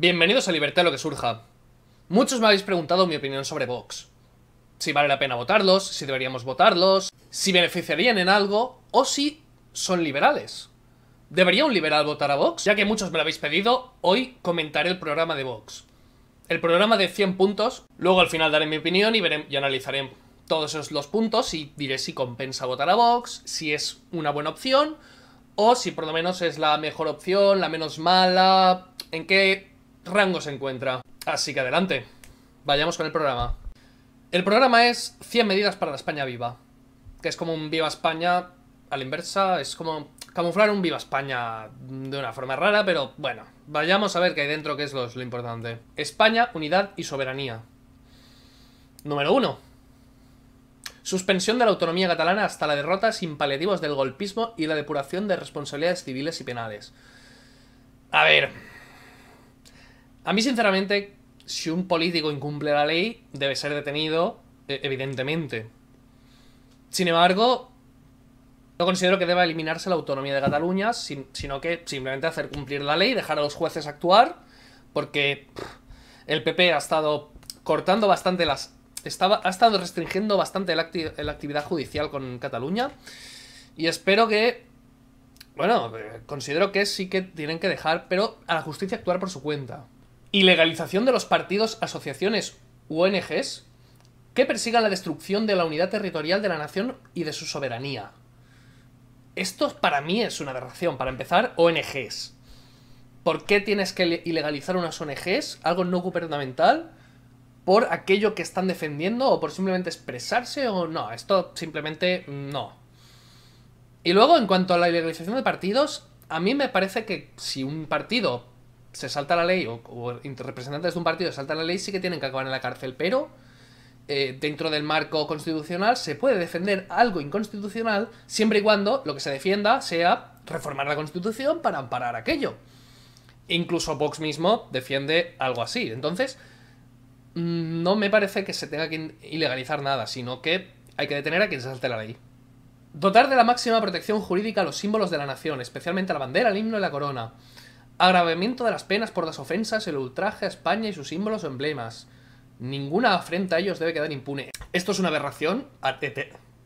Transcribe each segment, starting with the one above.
Bienvenidos a Libertad lo que surja. Muchos me habéis preguntado mi opinión sobre Vox. Si vale la pena votarlos, si deberíamos votarlos, si beneficiarían en algo o si son liberales. ¿Debería un liberal votar a Vox? Ya que muchos me lo habéis pedido, hoy comentaré el programa de Vox. El programa de 100 puntos, luego al final daré mi opinión y, analizaré todos esos, los puntos y diré si compensa votar a Vox, si es una buena opción o si por lo menos es la mejor opción, la menos mala, en qué rango se encuentra. Así que adelante, vayamos con el programa. El programa es 100 medidas para la España viva, que es como un Viva España a la inversa, es como camuflar un Viva España de una forma rara, pero bueno, vayamos a ver qué hay dentro, que es lo, importante. España, unidad y soberanía. Número 1. Suspensión de la autonomía catalana hasta la derrota sin paliativos del golpismo y la depuración de responsabilidades civiles y penales. A ver, a mí, sinceramente, si un político incumple la ley, debe ser detenido, e-, evidentemente. Sin embargo, no considero que deba eliminarse la autonomía de Cataluña, sino que simplemente hacer cumplir la ley, dejar a los jueces actuar, porque el PP ha estado cortando bastante las... Estaba, ha estado restringiendo bastante la actividad judicial con Cataluña. Y espero que... Bueno, eh, considero que sí que tienen que dejar, pero a la justicia actuar por su cuenta. Ilegalización de los partidos, asociaciones ONGs que persigan la destrucción de la unidad territorial de la nación y de su soberanía. Esto para mí es una aberración. Para empezar, ONGs. ¿Por qué tienes que ilegalizar unas ONGs, algo no gubernamental, por aquello que están defendiendo o por simplemente expresarse o no? Esto simplemente no. Y luego, en cuanto a la ilegalización de partidos, a mí me parece que si un partido se salta la ley o, representantes de un partido se salta la ley, sí que tienen que acabar en la cárcel, pero eh, dentro del marco constitucional se puede defender algo inconstitucional siempre y cuando lo que se defienda sea reformar la constitución para amparar aquello. E incluso Vox mismo defiende algo así. Entonces, mm, no me parece que se tenga que ilegalizar nada, sino que hay que detener a quien se salte la ley. Dotar de la máxima protección jurídica a los símbolos de la nación, especialmente a la bandera, el himno y la corona. Agravamiento de las penas por las ofensas, el ultraje a España y sus símbolos o emblemas. Ninguna afrenta a ellos debe quedar impune. Esto es una aberración.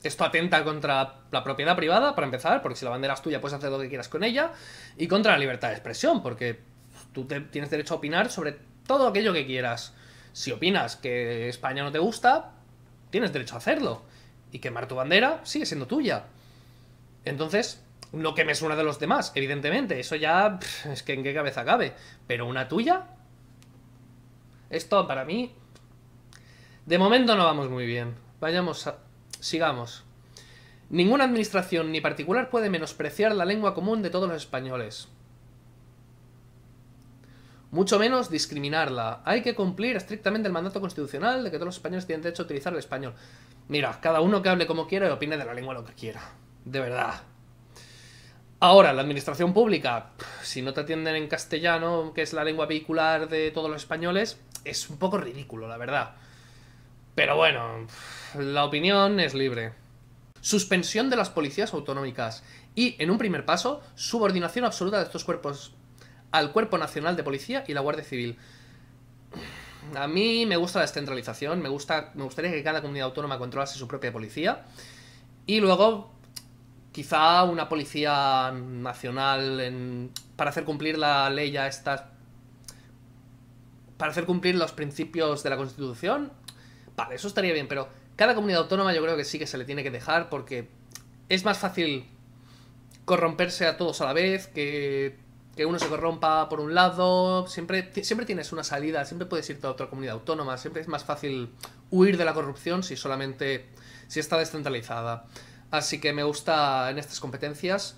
Esto atenta contra la propiedad privada, para empezar, porque si la bandera es tuya puedes hacer lo que quieras con ella, y contra la libertad de expresión, porque tú tienes derecho a opinar sobre todo aquello que quieras. Si opinas que España no te gusta, tienes derecho a hacerlo. Y quemar tu bandera sigue siendo tuya. Entonces, lo que me suena de los demás, evidentemente. Eso ya es que en qué cabeza cabe. Pero una tuya. Esto para mí. De momento no vamos muy bien. Vayamos a... Sigamos. Ninguna administración ni particular puede menospreciar la lengua común de todos los españoles. Mucho menos discriminarla. Hay que cumplir estrictamente el mandato constitucional de que todos los españoles tienen derecho a utilizar el español. Mira, cada uno que hable como quiera y opine de la lengua lo que quiera. De verdad. Ahora, la administración pública, si no te atienden en castellano, que es la lengua vehicular de todos los españoles, es un poco ridículo, la verdad. Pero bueno, la opinión es libre. Suspensión de las policías autonómicas y, en un primer paso, subordinación absoluta de estos cuerpos al Cuerpo Nacional de Policía y la Guardia Civil. A mí me gusta la descentralización, me, gusta, me gustaría que cada comunidad autónoma controlase su propia policía y luego Quizá una policía nacional para hacer cumplir la ley ya estas para hacer cumplir los principios de la Constitución. Vale, eso estaría bien, pero cada comunidad autónoma yo creo que sí que se le tiene que dejar porque es más fácil corromperse a todos a la vez que, que uno se corrompa por un lado. Siempre, siempre tienes una salida, siempre puedes irte a otra comunidad autónoma, siempre es más fácil huir de la corrupción si solamente si está descentralizada. Así que me gusta en estas competencias.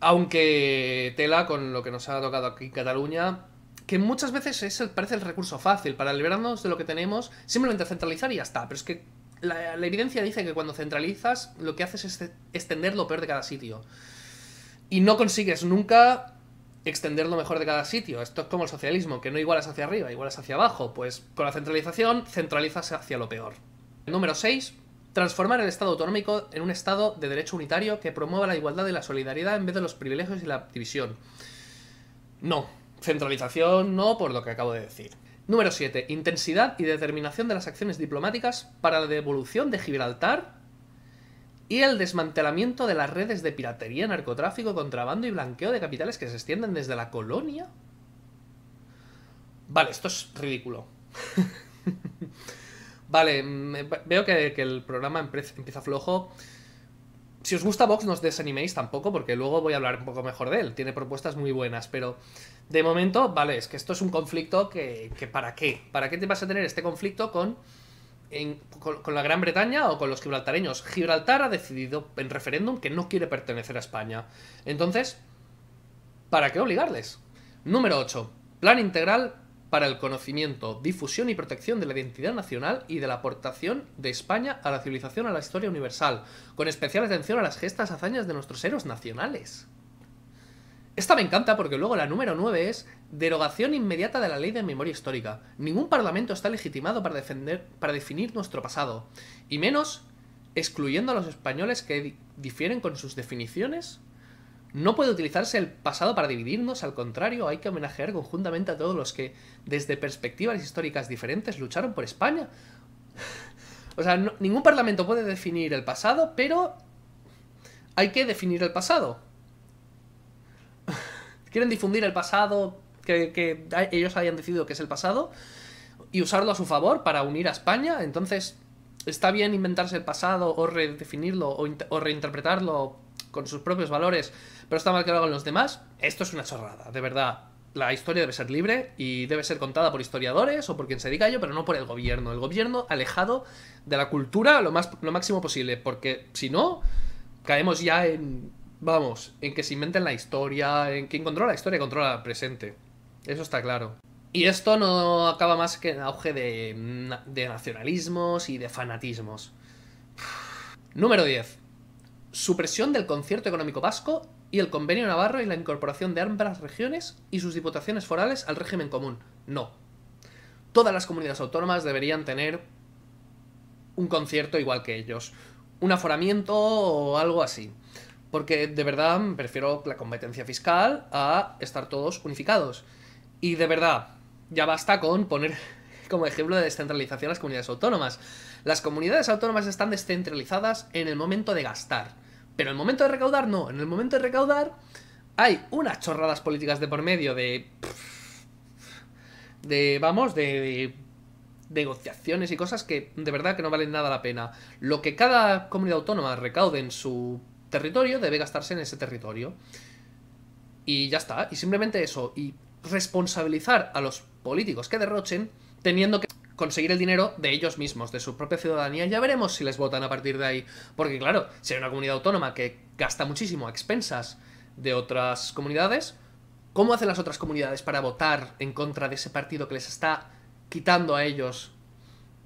Aunque tela con lo que nos ha tocado aquí Cataluña, que muchas veces parece el recurso fácil para liberarnos de lo que tenemos, simplemente centralizar y ya está. Pero es que la, evidencia dice que cuando centralizas, lo que haces es extender lo peor de cada sitio. Y no consigues nunca extender lo mejor de cada sitio. Esto es como el socialismo, que no igualas hacia arriba, igualas hacia abajo. Pues con la centralización, centralizas hacia lo peor. número 6, Transformar el Estado autonómico en un Estado de derecho unitario que promueva la igualdad y la solidaridad en vez de los privilegios y la división. No. Centralización no, por lo que acabo de decir. Número 7. Intensidad y determinación de las acciones diplomáticas para la devolución de Gibraltar y el desmantelamiento de las redes de piratería, narcotráfico, contrabando y blanqueo de capitales que se extienden desde la colonia. Vale, esto es ridículo. Vale, veo que, el programa empieza flojo. Si os gusta Vox, no os desaniméis tampoco, porque luego voy a hablar un poco mejor de él. Tiene propuestas muy buenas, pero de momento, vale, es que esto es un conflicto que, ¿para qué? ¿Para qué te vas a tener este conflicto con, con, la Gran Bretaña o con los gibraltareños? Gibraltar ha decidido en referéndum que no quiere pertenecer a España. Entonces, ¿para qué obligarles? Número 8. Plan integral para el conocimiento, difusión y protección de la identidad nacional y de la aportación de España a la civilización, a la historia universal, con especial atención a las gestas hazañas de nuestros héroes nacionales. Esta me encanta porque luego la número 9 es derogación inmediata de la ley de memoria histórica. Ningún parlamento está legitimado para, defender, para definir nuestro pasado, y menos excluyendo a los españoles que difieren con sus definiciones no puede utilizarse el pasado para dividirnos, al contrario, hay que homenajear conjuntamente a todos los que, desde perspectivas históricas diferentes, lucharon por España. o sea, ningún parlamento puede definir el pasado, pero hay que definir el pasado. Quieren difundir el pasado que, ellos hayan decidido que es el pasado y usarlo a su favor para unir a España, entonces está bien inventarse el pasado o redefinirlo o, reinterpretarlo con sus propios valores pero está mal que lo hagan los demás, esto es una chorrada, de verdad. La historia debe ser libre y debe ser contada por historiadores o por quien se diga ello, pero no por el gobierno. El gobierno alejado de la cultura lo, más, máximo posible, porque si no, caemos ya en, vamos, en que se inventen la historia, en quien controla la historia controla el presente. Eso está claro. Y esto no acaba más que en auge de, de nacionalismos y de fanatismos. Número 10. Supresión del concierto económico vasco y el convenio navarro y la incorporación de ambas regiones y sus diputaciones forales al régimen común. No. Todas las comunidades autónomas deberían tener un concierto igual que ellos, un aforamiento o algo así. Porque de verdad prefiero la competencia fiscal a estar todos unificados. Y de verdad, ya basta con poner como ejemplo de descentralización las comunidades autónomas. Las comunidades autónomas están descentralizadas en el momento de gastar pero en el momento de recaudar, no. En el momento de recaudar, hay unas chorradas políticas de por medio de. de. vamos, de, negociaciones y cosas que de verdad que no valen nada la pena. Lo que cada comunidad autónoma recaude en su territorio debe gastarse en ese territorio. Y ya está. Y simplemente eso. Y responsabilizar a los políticos que derrochen teniendo que conseguir el dinero de ellos mismos, de su propia ciudadanía. Ya veremos si les votan a partir de ahí. Porque claro, si hay una comunidad autónoma que gasta muchísimo a expensas de otras comunidades, ¿cómo hacen las otras comunidades para votar en contra de ese partido que les está quitando a ellos?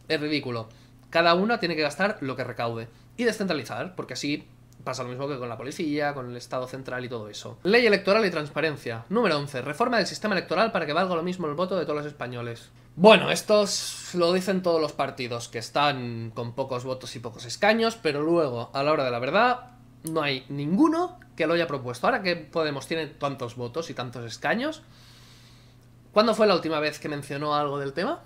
Es ridículo. Cada una tiene que gastar lo que recaude. Y descentralizar, porque así pasa lo mismo que con la policía, con el Estado central y todo eso. Ley electoral y transparencia. Número 11. Reforma del sistema electoral para que valga lo mismo el voto de todos los españoles. Bueno, esto lo dicen todos los partidos, que están con pocos votos y pocos escaños, pero luego, a la hora de la verdad, no hay ninguno que lo haya propuesto. Ahora que Podemos tiene tantos votos y tantos escaños, ¿cuándo fue la última vez que mencionó algo del tema?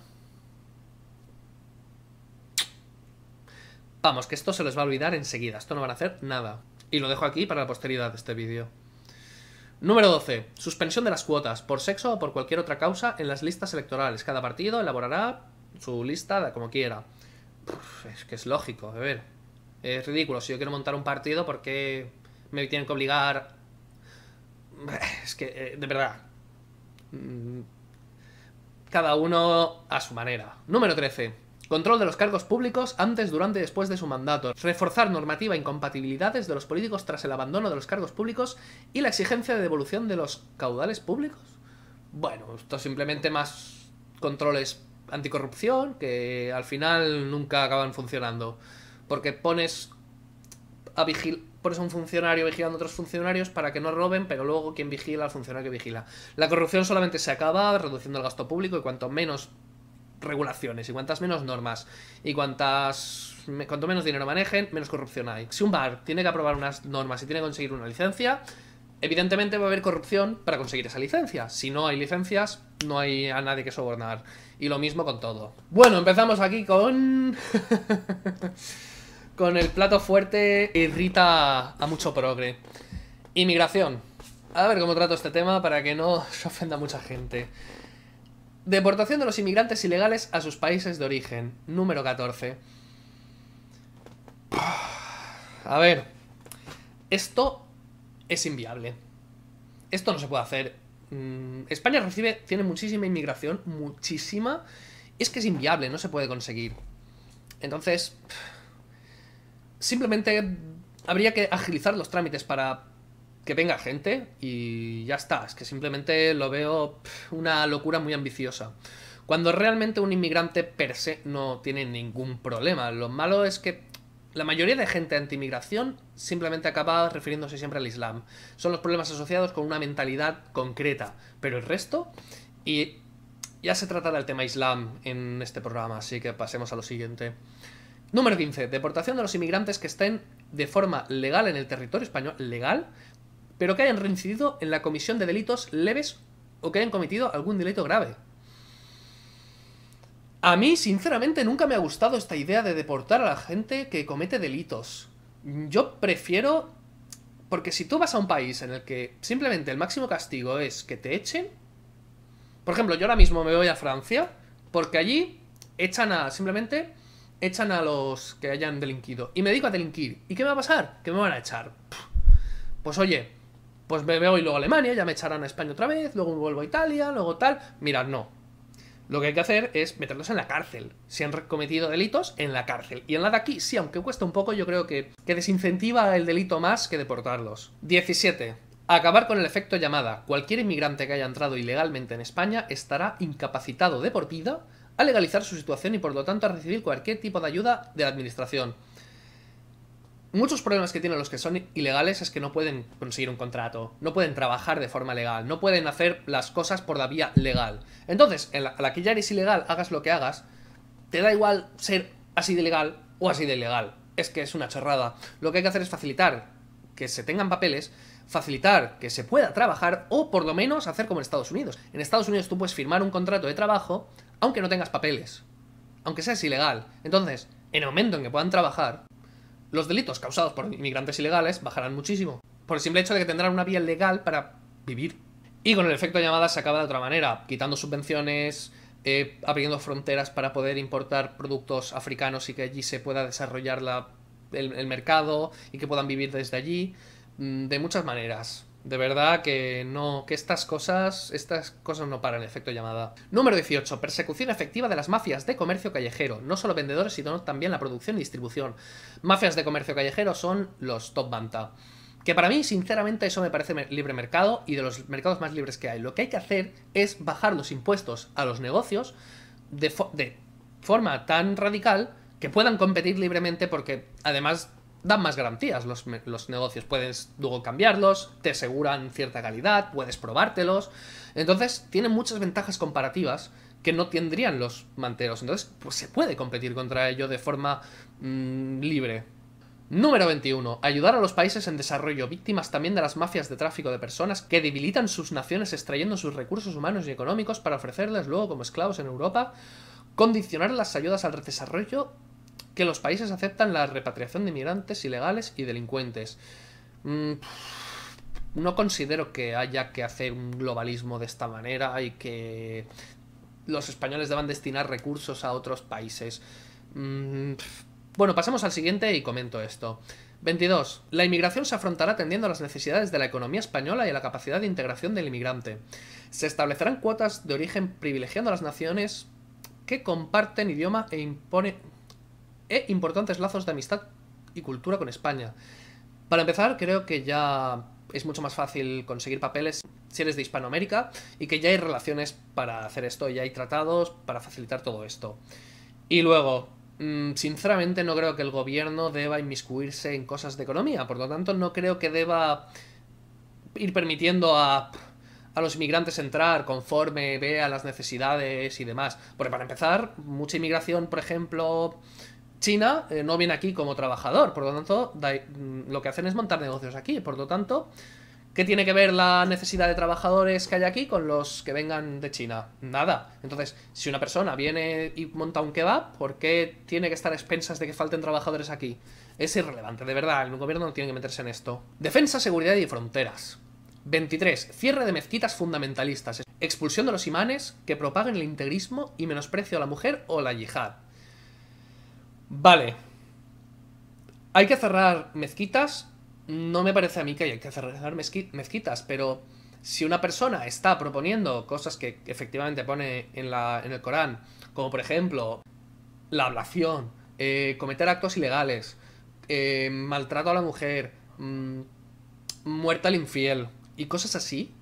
Vamos, que esto se les va a olvidar enseguida, esto no van a hacer nada. Y lo dejo aquí para la posteridad de este vídeo. Número 12. Suspensión de las cuotas por sexo o por cualquier otra causa en las listas electorales. Cada partido elaborará su lista como quiera. es que es lógico, a ver. Es ridículo. Si yo quiero montar un partido, ¿por qué me tienen que obligar? Es que, eh, de verdad. Mm. Cada uno a su manera. Número 13 Control de los cargos públicos antes, durante y después de su mandato. Reforzar normativa e incompatibilidades de los políticos tras el abandono de los cargos públicos y la exigencia de devolución de los caudales públicos. Bueno, esto simplemente más controles anticorrupción que al final nunca acaban funcionando. Porque pones a vigil pones a un funcionario vigilando a otros funcionarios para que no roben, pero luego quien vigila al funcionario que vigila. La corrupción solamente se acaba reduciendo el gasto público y cuanto menos regulaciones y cuantas menos normas y cuantas cuanto menos dinero manejen, menos corrupción hay. Si un bar tiene que aprobar unas normas y tiene que conseguir una licencia, evidentemente va a haber corrupción para conseguir esa licencia. Si no hay licencias, no hay a nadie que sobornar. Y lo mismo con todo. Bueno, empezamos aquí con... con el plato fuerte irrita a mucho progre. Inmigración. A ver cómo trato este tema para que no se ofenda a mucha gente. Deportación de los inmigrantes ilegales a sus países de origen. Número 14. A ver. Esto es inviable. Esto no se puede hacer. Mm, España recibe, tiene muchísima inmigración, muchísima. Es que es inviable, no se puede conseguir. Entonces, simplemente habría que agilizar los trámites para que venga gente y ya está. Es que simplemente lo veo una locura muy ambiciosa. Cuando realmente un inmigrante per se no tiene ningún problema. Lo malo es que la mayoría de gente anti-inmigración simplemente acaba refiriéndose siempre al Islam. Son los problemas asociados con una mentalidad concreta. Pero el resto... Y ya se tratará del tema Islam en este programa, así que pasemos a lo siguiente. Número 15. Deportación de los inmigrantes que estén de forma legal en el territorio español, legal, pero que hayan reincidido en la comisión de delitos leves o que hayan cometido algún delito grave. A mí, sinceramente, nunca me ha gustado esta idea de deportar a la gente que comete delitos. Yo prefiero... Porque si tú vas a un país en el que simplemente el máximo castigo es que te echen... Por ejemplo, yo ahora mismo me voy a Francia porque allí echan a... simplemente echan a los que hayan delinquido. Y me dedico a delinquir. ¿Y qué me va a pasar? Que me van a echar. Pues oye, pues me voy luego a Alemania, ya me echarán a España otra vez, luego vuelvo a Italia, luego tal. Mira, no. Lo que hay que hacer es meterlos en la cárcel. Si han cometido delitos, en la cárcel. Y en la de aquí, sí, aunque cuesta un poco, yo creo que, que desincentiva el delito más que deportarlos. 17. Acabar con el efecto llamada. Cualquier inmigrante que haya entrado ilegalmente en España estará incapacitado de por vida a legalizar su situación y por lo tanto a recibir cualquier tipo de ayuda de la administración muchos problemas que tienen los que son ilegales es que no pueden conseguir un contrato, no pueden trabajar de forma legal, no pueden hacer las cosas por la vía legal. Entonces, a la que ya eres ilegal, hagas lo que hagas, te da igual ser así de legal o así de ilegal. Es que es una chorrada. Lo que hay que hacer es facilitar que se tengan papeles, facilitar que se pueda trabajar o por lo menos hacer como en Estados Unidos. En Estados Unidos tú puedes firmar un contrato de trabajo aunque no tengas papeles, aunque seas ilegal. Entonces, en el momento en que puedan trabajar, los delitos causados por inmigrantes ilegales bajarán muchísimo, por el simple hecho de que tendrán una vía legal para vivir. Y con el efecto de llamada se acaba de otra manera, quitando subvenciones, eh, abriendo fronteras para poder importar productos africanos y que allí se pueda desarrollar el mercado y que puedan vivir desde allí, mm, de muchas maneras. De verdad que no, que estas cosas, estas cosas no paran efecto llamada. Número 18. Persecución efectiva de las mafias de comercio callejero. No solo vendedores, sino también la producción y distribución. Mafias de comercio callejero son los top banta. Que para mí, sinceramente, eso me parece libre mercado y de los mercados más libres que hay. Lo que hay que hacer es bajar los impuestos a los negocios de, de forma tan radical que puedan competir libremente porque además dan más garantías los, negocios. Puedes luego cambiarlos, te aseguran cierta calidad, puedes probártelos. Entonces, tienen muchas ventajas comparativas que no tendrían los manteros. Entonces, pues se puede competir contra ello de forma mm, libre. Número 21. Ayudar a los países en desarrollo, víctimas también de las mafias de tráfico de personas que debilitan sus naciones extrayendo sus recursos humanos y económicos para ofrecerles luego como esclavos en Europa, condicionar las ayudas al desarrollo que los países aceptan la repatriación de inmigrantes ilegales y delincuentes. Mm, no considero que haya que hacer un globalismo de esta manera y que los españoles deban destinar recursos a otros países. Mm, bueno, pasemos al siguiente y comento esto. 22. La inmigración se afrontará atendiendo a las necesidades de la economía española y a la capacidad de integración del inmigrante. Se establecerán cuotas de origen privilegiando a las naciones que comparten idioma e, imponen e importantes lazos de amistad y cultura con España. Para empezar, creo que ya es mucho más fácil conseguir papeles si eres de Hispanoamérica y que ya hay relaciones para hacer esto, ya hay tratados para facilitar todo esto. Y luego, mm, sinceramente no creo que el gobierno deba inmiscuirse en cosas de economía, por lo tanto no creo que deba ir permitiendo a, a los inmigrantes entrar conforme vea las necesidades y demás. Porque para empezar, mucha inmigración, por ejemplo, China eh, no viene aquí como trabajador, por lo tanto, mm, lo que hacen es montar negocios aquí. Por lo tanto, ¿qué tiene que ver la necesidad de trabajadores que hay aquí con los que vengan de China? Nada. Entonces, si una persona viene y monta un kebab, ¿por qué tiene que estar a expensas de que falten trabajadores aquí? Es irrelevante, de verdad, el gobierno no tiene que meterse en esto. Defensa, seguridad y fronteras. 23. Cierre de mezquitas fundamentalistas. Expulsión de los imanes que propaguen el integrismo y menosprecio a la mujer o la yihad. Vale. Hay que cerrar mezquitas. No me parece a mí que hay que cerrar mezquitas, pero si una persona está proponiendo cosas que efectivamente pone en, el Corán, como por ejemplo la ablación, eh, cometer actos ilegales, eh, maltrato a la mujer, mm, muerte al infiel y cosas así,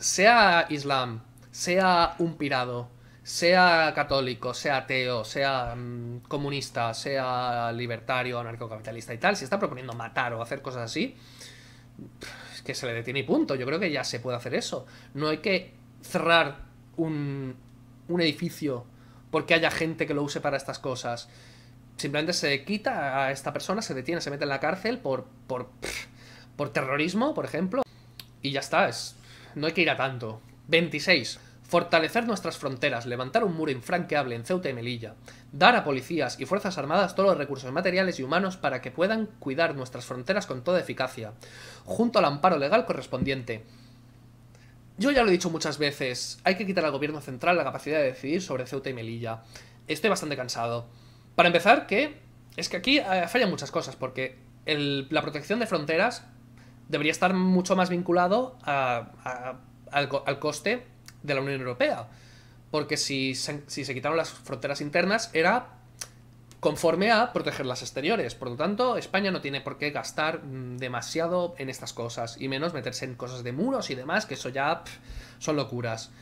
sea Islam, sea un pirado, sea católico, sea ateo, sea mm, comunista, sea libertario, anarcocapitalista y tal, si está proponiendo matar o hacer cosas así, que se le detiene y punto. Yo creo que ya se puede hacer eso. No hay que cerrar un, un edificio porque haya gente que lo use para estas cosas. Simplemente se quita a esta persona, se detiene, se mete en la cárcel por, por, por terrorismo, por ejemplo. Y ya está, es, no hay que ir a tanto. 26 fortalecer nuestras fronteras, levantar un muro infranqueable en Ceuta y Melilla, dar a policías y fuerzas armadas todos los recursos materiales y humanos para que puedan cuidar nuestras fronteras con toda eficacia, junto al amparo legal correspondiente. Yo ya lo he dicho muchas veces, hay que quitar al gobierno central la capacidad de decidir sobre Ceuta y Melilla. Estoy bastante cansado. Para empezar, que es que aquí eh, fallan muchas cosas, porque la protección de fronteras debería estar mucho más vinculado al coste de la Unión Europea. Porque si se, quitaron las fronteras internas era conforme a proteger las exteriores. Por lo tanto, España no tiene por qué gastar mm, demasiado en estas cosas, y menos meterse en cosas de muros y demás, que eso ya son locuras.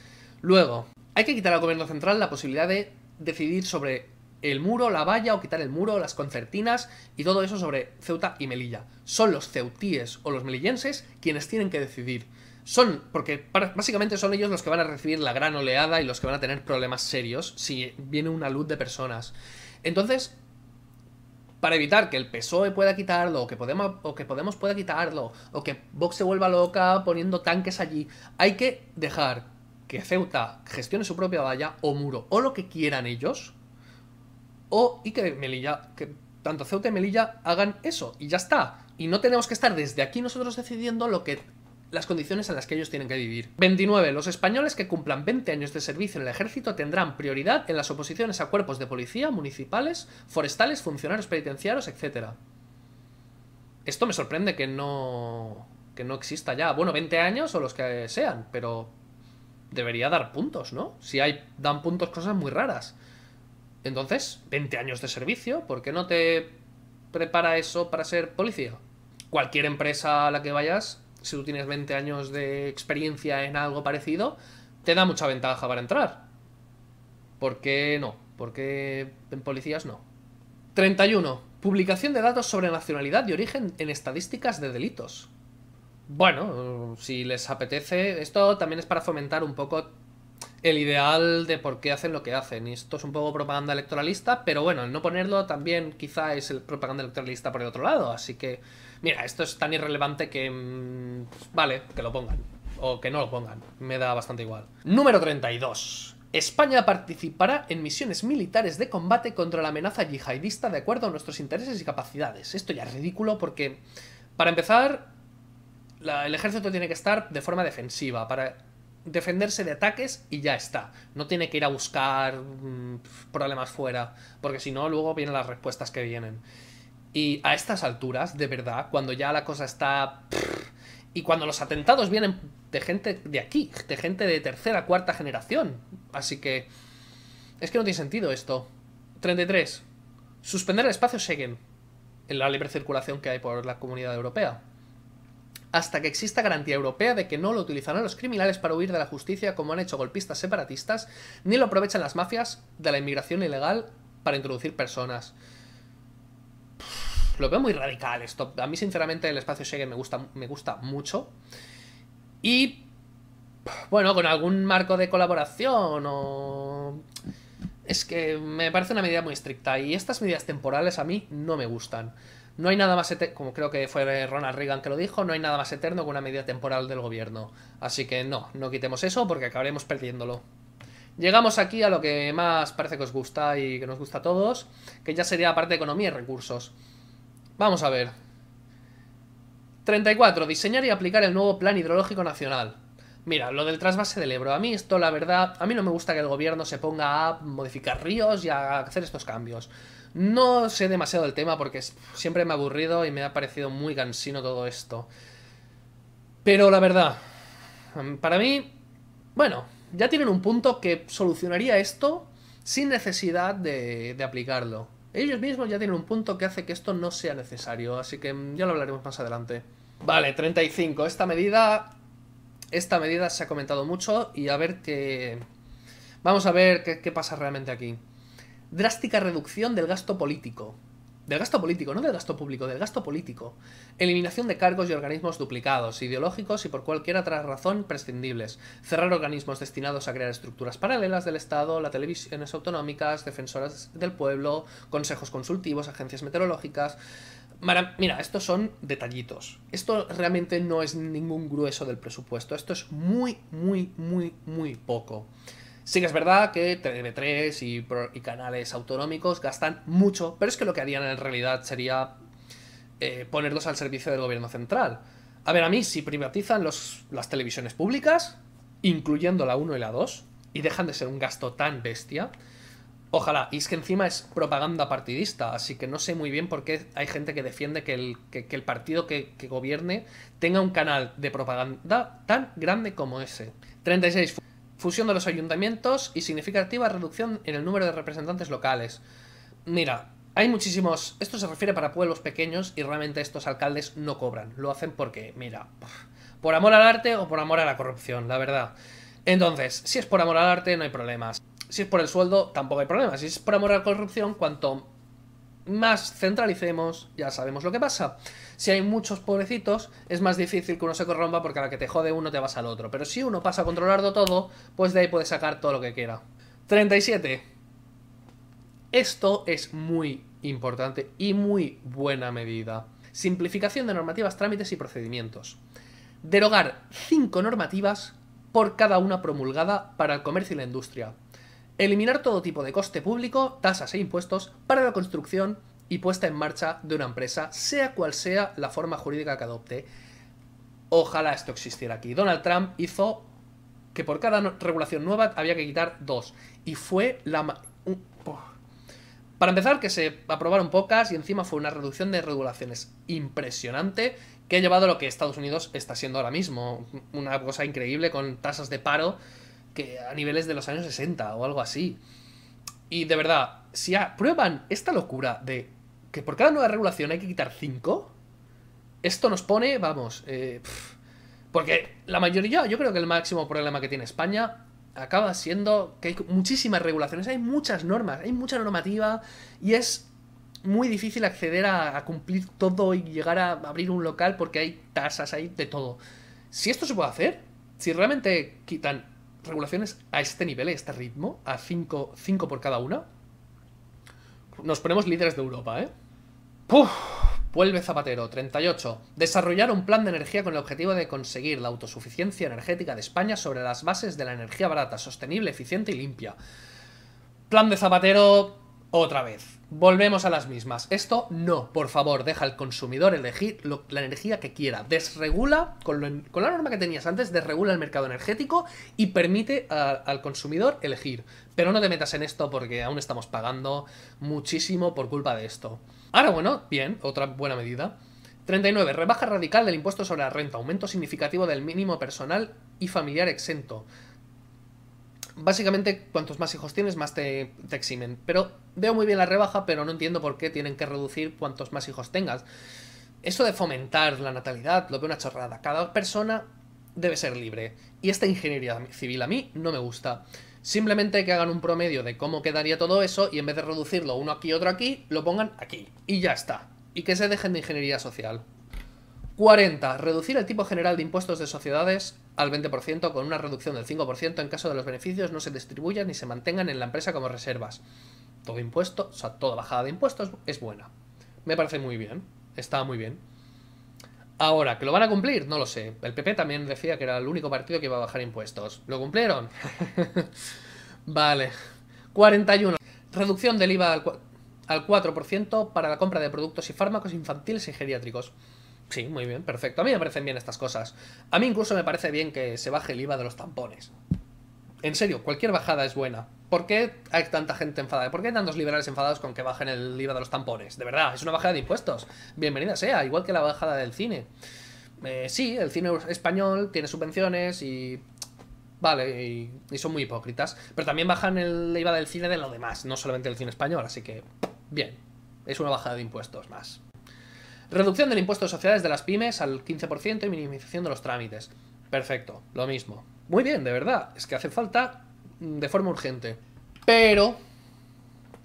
Luego, hay que quitar al gobierno central la posibilidad de decidir sobre el muro, la valla, o quitar el muro, las concertinas, y todo eso sobre Ceuta y Melilla. Son los ceutíes o los melillenses quienes tienen que decidir son, porque básicamente son ellos los que van a recibir la gran oleada y los que van a tener problemas serios si viene una luz de personas. Entonces, para evitar que el PSOE pueda quitarlo, o que Podemos, o que Podemos pueda quitarlo, o que Vox se vuelva loca poniendo tanques allí, hay que dejar que Ceuta gestione su propia valla o muro, o lo que quieran ellos, o y que Melilla, que tanto Ceuta y Melilla hagan eso, y ya está. Y no tenemos que estar desde aquí nosotros decidiendo lo que las condiciones en las que ellos tienen que vivir. 29. Los españoles que cumplan 20 años de servicio en el ejército tendrán prioridad en las oposiciones a cuerpos de policía, municipales, forestales, funcionarios penitenciarios, etc. Esto me sorprende que no que no exista ya. Bueno, 20 años o los que sean, pero debería dar puntos, ¿no? Si hay dan puntos cosas muy raras. Entonces, 20 años de servicio, ¿por qué no te prepara eso para ser policía? Cualquier empresa a la que vayas si tú tienes 20 años de experiencia en algo parecido, te da mucha ventaja para entrar. ¿Por qué no? ¿Por qué en policías no? 31. Publicación de datos sobre nacionalidad y origen en estadísticas de delitos. Bueno, si les apetece, esto también es para fomentar un poco el ideal de por qué hacen lo que hacen. Y esto es un poco propaganda electoralista, pero bueno, el no ponerlo también quizá es el propaganda electoralista por el otro lado, así que mira, esto es tan irrelevante que... Mm, pues, vale, que lo pongan. O que no lo pongan. Me da bastante igual. Número 32. España participará en misiones militares de combate contra la amenaza yihadista de acuerdo a nuestros intereses y capacidades. Esto ya es ridículo porque, para empezar, el ejército tiene que estar de forma defensiva, para defenderse de ataques y ya está. No tiene que ir a buscar mm, problemas fuera, porque si no, luego vienen las respuestas que vienen. Y a estas alturas, de verdad, cuando ya la cosa está... Y cuando los atentados vienen de gente de aquí, de gente de tercera, cuarta generación. Así que... Es que no tiene sentido esto. 33. Suspender el espacio Schengen, en la libre circulación que hay por la comunidad europea, hasta que exista garantía europea de que no lo utilizarán los criminales para huir de la justicia como han hecho golpistas separatistas, ni lo aprovechan las mafias de la inmigración ilegal para introducir personas. Lo veo muy radical esto. A mí, sinceramente, el espacio Schengen me gusta, me gusta mucho. Y. Bueno, con algún marco de colaboración o. Es que me parece una medida muy estricta. Y estas medidas temporales a mí no me gustan. No hay nada más eterno, como creo que fue Ronald Reagan que lo dijo, no hay nada más eterno que una medida temporal del gobierno. Así que no, no quitemos eso porque acabaremos perdiéndolo. Llegamos aquí a lo que más parece que os gusta y que nos gusta a todos, que ya sería la parte de economía y recursos. Vamos a ver. 34. Diseñar y aplicar el nuevo Plan Hidrológico Nacional. Mira, lo del trasvase del Ebro. A mí esto, la verdad, a mí no me gusta que el gobierno se ponga a modificar ríos y a hacer estos cambios. No sé demasiado el tema porque siempre me ha aburrido y me ha parecido muy cansino todo esto. Pero la verdad, mm, para mí, bueno, ya tienen un punto que solucionaría esto sin necesidad de aplicarlo. Ellos mismos ya tienen un punto que hace que esto no sea necesario, así que mm, ya lo hablaremos más adelante. Vale, 35. Esta medida... Esta medida se ha comentado mucho y a ver qué... Vamos a ver qué, qué pasa realmente aquí. Drástica reducción del gasto político del gasto político, no del gasto público, del gasto político, eliminación de cargos y organismos duplicados, ideológicos y por cualquier otra razón prescindibles, cerrar organismos destinados a crear estructuras paralelas del Estado, las televisiones autonómicas, defensoras del pueblo, consejos consultivos, agencias meteorológicas. Mira, estos son detallitos. Esto realmente no es ningún grueso del presupuesto. Esto es muy, muy, muy, muy poco. Sí que es verdad que TV3 y, canales autonómicos gastan mucho, pero es que lo que harían en realidad sería eh, ponerlos al servicio del gobierno central. A ver, a mí, si privatizan los, las televisiones públicas, incluyendo la 1 y la 2, y dejan de ser un gasto tan bestia, Ojalá, y es que encima es propaganda partidista, así que no sé muy bien por qué hay gente que defiende que el, partido que, que, gobierne tenga un canal de propaganda tan grande como ese. 36 Fusión de los ayuntamientos y significativa reducción en el número de representantes locales. Mira, hay muchísimos... Esto se refiere para pueblos pequeños y realmente estos alcaldes no cobran. Lo hacen porque, mira, por amor al arte o por amor a la corrupción, la verdad. Entonces, si es por amor al arte, no hay problemas. Si es por el sueldo, tampoco hay problemas. Si es por amor a la corrupción, cuanto más centralicemos, ya sabemos lo que pasa. Si hay muchos pobrecitos, es más difícil que uno se corrompa porque a la que te jode uno te vas al otro. Pero si uno pasa a controlarlo todo, pues de ahí puede sacar todo lo que quiera. 37. Esto es muy importante y muy buena medida. Simplificación de normativas, trámites y procedimientos. Derogar 5 normativas por cada una promulgada para el comercio y la industria eliminar todo tipo de coste público, tasas e impuestos para la construcción, y puesta en marcha de una empresa, sea cual sea la forma jurídica que adopte. Ojalá esto existiera aquí. Donald Trump hizo que por cada regulación nueva había que quitar dos. Y fue la... Para empezar, que se aprobaron pocas y encima fue una reducción de regulaciones impresionante que ha llevado a lo que Estados Unidos está siendo ahora mismo. Una cosa increíble con tasas de paro que a niveles de los años 60 o algo así. Y de verdad, si aprueban esta locura de que por cada nueva regulación hay que quitar 5, esto nos pone, vamos, eh, porque la mayoría, yo creo que el máximo problema que tiene España acaba siendo que hay muchísimas regulaciones, hay muchas normas, hay mucha normativa y es muy difícil acceder a, cumplir todo y llegar a abrir un local porque hay tasas, ahí de todo. Si esto se puede hacer, si realmente quitan regulaciones a este nivel, a este ritmo, a 5 por cada una, nos ponemos líderes de Europa, ¿eh? Vuelve Zapatero, 38. Desarrollar un plan de energía con el objetivo de conseguir la autosuficiencia energética de España sobre las bases de la energía barata, sostenible, eficiente y limpia. Plan de Zapatero otra vez. Volvemos a las mismas. Esto no, por favor, deja al consumidor elegir la energía que quiera. Desregula, con, la norma que tenías antes, desregula el mercado energético y permite al consumidor elegir. Pero no te metas en esto porque aún estamos pagando muchísimo por culpa de esto. Ahora bueno, bien, otra buena medida. 39. Rebaja radical del impuesto sobre la renta. Aumento significativo del mínimo personal y familiar exento. Básicamente, cuantos más hijos tienes, más te, eximen. Pero veo muy bien la rebaja, pero no entiendo por qué tienen que reducir cuantos más hijos tengas. Eso de fomentar la natalidad lo veo una chorrada. Cada persona debe ser libre. Y esta ingeniería civil a mí no me gusta. Simplemente que hagan un promedio de cómo quedaría todo eso y en vez de reducirlo uno aquí, otro aquí, lo pongan aquí. Y ya está. Y que se dejen de ingeniería social. 40. Reducir el tipo general de impuestos de sociedades al 20% con una reducción del 5% en caso de los beneficios no se distribuyan ni se mantengan en la empresa como reservas. Todo impuesto, o sea, toda bajada de impuestos es buena. Me parece muy bien. Está muy bien. Ahora, ¿que lo van a cumplir? No lo sé. El PP también decía que era el único partido que iba a bajar impuestos. ¿Lo cumplieron? vale. 41. Reducción del IVA al, 4% para la compra de productos y fármacos infantiles y geriátricos. Sí, muy bien, perfecto. A mí me parecen bien estas cosas. A mí incluso me parece bien que se baje el IVA de los tampones. En serio, cualquier bajada es buena. ¿Por qué hay tanta gente enfadada? ¿Por qué hay tantos liberales enfadados con que bajen el IVA de los tampones? De verdad, es una bajada de impuestos. Bienvenida sea, igual que la bajada del cine. Eh, sí, el cine español tiene subvenciones y... Vale, y, y, son muy hipócritas. Pero también bajan el IVA del cine de lo demás, no solamente del cine español. Así que, bien, es una bajada de impuestos más. Reducción del impuesto de sociedades de las pymes al 15% y minimización de los trámites. Perfecto, lo mismo. Muy bien, de verdad. Es que hace falta de forma urgente. Pero...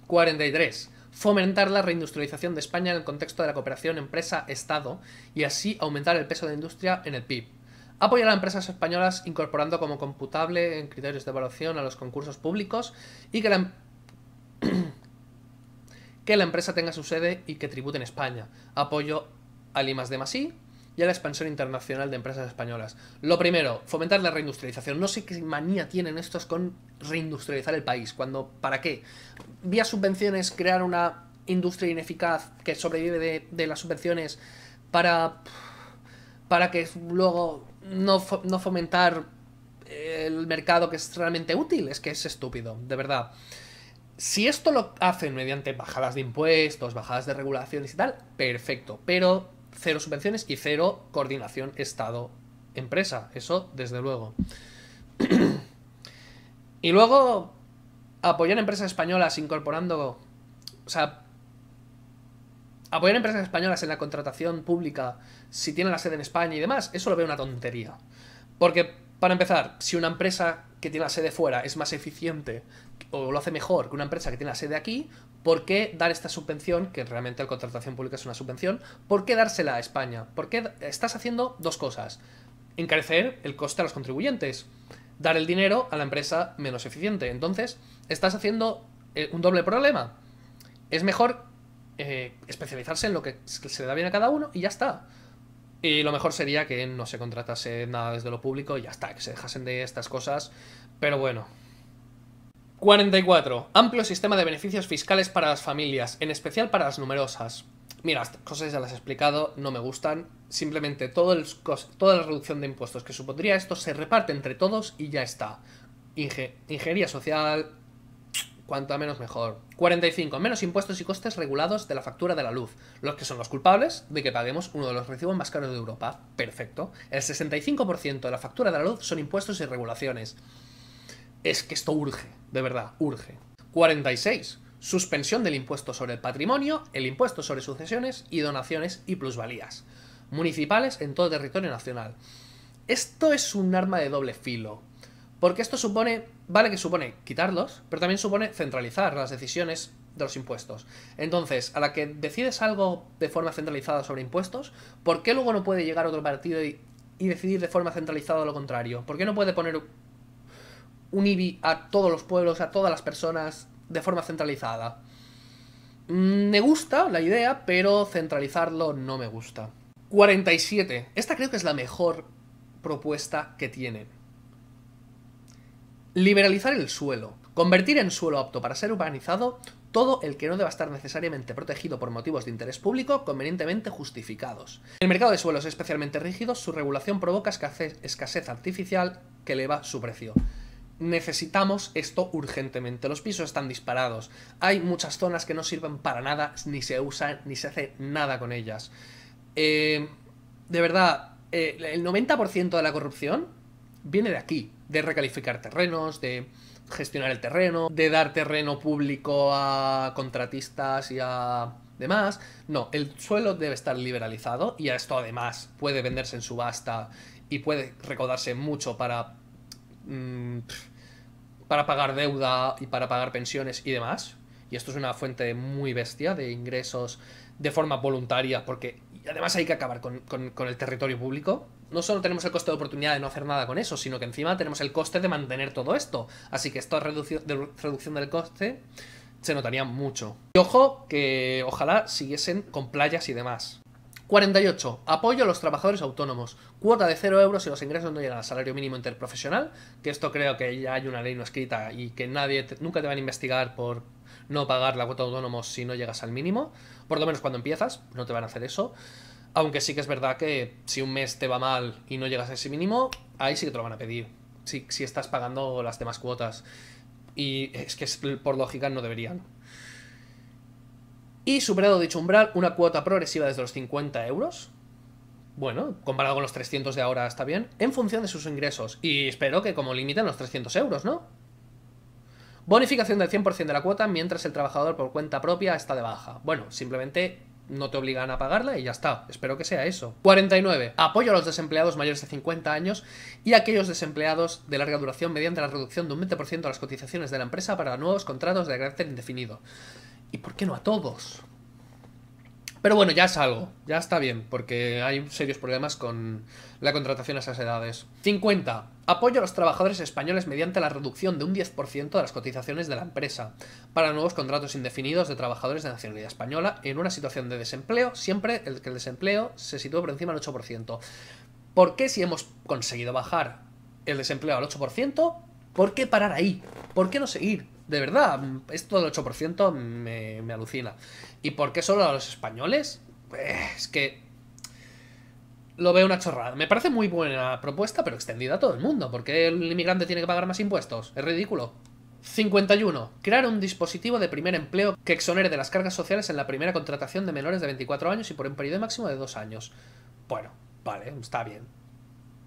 43 fomentar la reindustrialización de España en el contexto de la cooperación empresa-Estado y así aumentar el peso de la industria en el PIB. Apoyar a empresas españolas incorporando como computable en criterios de evaluación a los concursos públicos y que la, em-, empresa tenga su sede y que tribute en España. Apoyo al Limas I, y a la expansión internacional de empresas españolas. Lo primero, fomentar la reindustrialización. No sé qué manía tienen estos con reindustrializar el país, cuando, ¿para qué? Vía subvenciones, crear una industria ineficaz que sobrevive de, las subvenciones para, para que luego no, no fomentar el mercado que es realmente útil, es que es estúpido, de verdad. Si esto lo hacen mediante bajadas de impuestos, bajadas de regulaciones y tal, perfecto, pero cero subvenciones y cero coordinación Estado-empresa. Eso, desde luego. y luego, apoyar empresas españolas incorporando... O sea, apoyar empresas españolas en la contratación pública si tienen la sede en España y demás, eso lo veo una tontería. Porque, para empezar, si una empresa que tiene la sede fuera es más eficiente o lo hace mejor que una empresa que tiene la sede aquí, ¿Por qué dar esta subvención, que realmente la contratación pública es una subvención, por qué dársela a España? Porque estás haciendo dos cosas. Encarecer el coste a los contribuyentes, dar el dinero a la empresa menos eficiente. Entonces, estás haciendo eh, un doble problema. Es mejor eh, especializarse en lo que se le da bien a cada uno y ya está. Y lo mejor sería que no se contratase nada desde lo público y ya está, que se dejasen de estas cosas. Pero bueno, 44. Amplio sistema de beneficios fiscales para las familias, en especial para las numerosas. Mira, cosas ya las he explicado, no me gustan. Simplemente toda la reducción de impuestos que supondría esto se reparte entre todos y ya está. ingeniería social, cuanto a menos mejor. 45. Menos impuestos y costes regulados de la factura de la luz, los que son los culpables de que paguemos uno de los recibos más caros de Europa. Perfecto. El 65% de la factura de la luz son impuestos y regulaciones. Es que esto urge, de verdad, urge. 46. Suspensión del impuesto sobre el patrimonio, el impuesto sobre sucesiones y donaciones y plusvalías municipales en todo territorio nacional. Esto es un arma de doble filo, porque esto supone, vale que supone quitarlos, pero también supone centralizar las decisiones de los impuestos. Entonces, a la que decides algo de forma centralizada sobre impuestos, ¿por qué luego no puede llegar otro partido y, decidir de forma centralizada lo contrario? ¿Por qué no puede poner un IBI a todos los pueblos, a todas las personas, de forma centralizada. Mm, me gusta la idea, pero centralizarlo no me gusta. 47. Esta creo que es la mejor propuesta que tienen. Liberalizar el suelo. Convertir en suelo apto para ser urbanizado todo el que no deba estar necesariamente protegido por motivos de interés público convenientemente justificados. El mercado de suelos es especialmente rígido, su regulación provoca escasez artificial que eleva su precio necesitamos esto urgentemente. Los pisos están disparados. Hay muchas zonas que no sirven para nada, ni se usan, ni se hace nada con ellas. Eh, de verdad, eh, el 90% de la corrupción viene de aquí, de recalificar terrenos, de gestionar el terreno, de dar terreno público a contratistas y a demás. No, el suelo debe estar liberalizado y esto además puede venderse en subasta y puede recaudarse mucho para Mm, para pagar deuda y para pagar pensiones y demás. Y esto es una fuente muy bestia de ingresos de forma voluntaria, porque además hay que acabar con, el territorio público. No solo tenemos el coste de oportunidad de no hacer nada con eso, sino que encima tenemos el coste de mantener todo esto. Así que esta reducción del coste se notaría mucho. Y ojo que ojalá siguiesen con playas y demás. 48. Apoyo a los trabajadores autónomos. Cuota de 0 euros si los ingresos no llegan al salario mínimo interprofesional. Que esto creo que ya hay una ley no escrita y que nadie nunca te van a investigar por no pagar la cuota de autónomos si no llegas al mínimo. Por lo menos cuando empiezas, no te van a hacer eso. Aunque sí que es verdad que si un mes te va mal y no llegas a ese mínimo, ahí sí que te lo van a pedir. Si, si estás pagando las demás cuotas. Y es que por lógica no deberían y superado dicho umbral, una cuota progresiva desde los 50 euros. Bueno, comparado con los 300 de ahora está bien, en función de sus ingresos. Y espero que como limitan los 300 euros, ¿no? Bonificación del 100% de la cuota mientras el trabajador por cuenta propia está de baja. Bueno, simplemente no te obligan a pagarla y ya está. Espero que sea eso. 49. Apoyo a los desempleados mayores de 50 años y a aquellos desempleados de larga duración mediante la reducción de un 20% de las cotizaciones de la empresa para nuevos contratos de carácter indefinido. ¿Y por qué no a todos? Pero bueno, ya es algo, ya está bien, porque hay serios problemas con la contratación a esas edades. 50. Apoyo a los trabajadores españoles mediante la reducción de un 10% de las cotizaciones de la empresa para nuevos contratos indefinidos de trabajadores de nacionalidad española en una situación de desempleo, siempre el que el desempleo se sitúe por encima del 8%. ¿Por qué si hemos conseguido bajar el desempleo al 8%? ¿Por qué parar ahí? ¿Por qué no seguir? De verdad, esto del 8% me, alucina. ¿Y por qué solo a los españoles? Es que lo veo una chorrada. Me parece muy buena propuesta, pero extendida a todo el mundo. ¿Por qué el inmigrante tiene que pagar más impuestos? Es ridículo. 51. Crear un dispositivo de primer empleo que exonere de las cargas sociales en la primera contratación de menores de 24 años y por un periodo máximo de 2 años. Bueno, vale, está bien.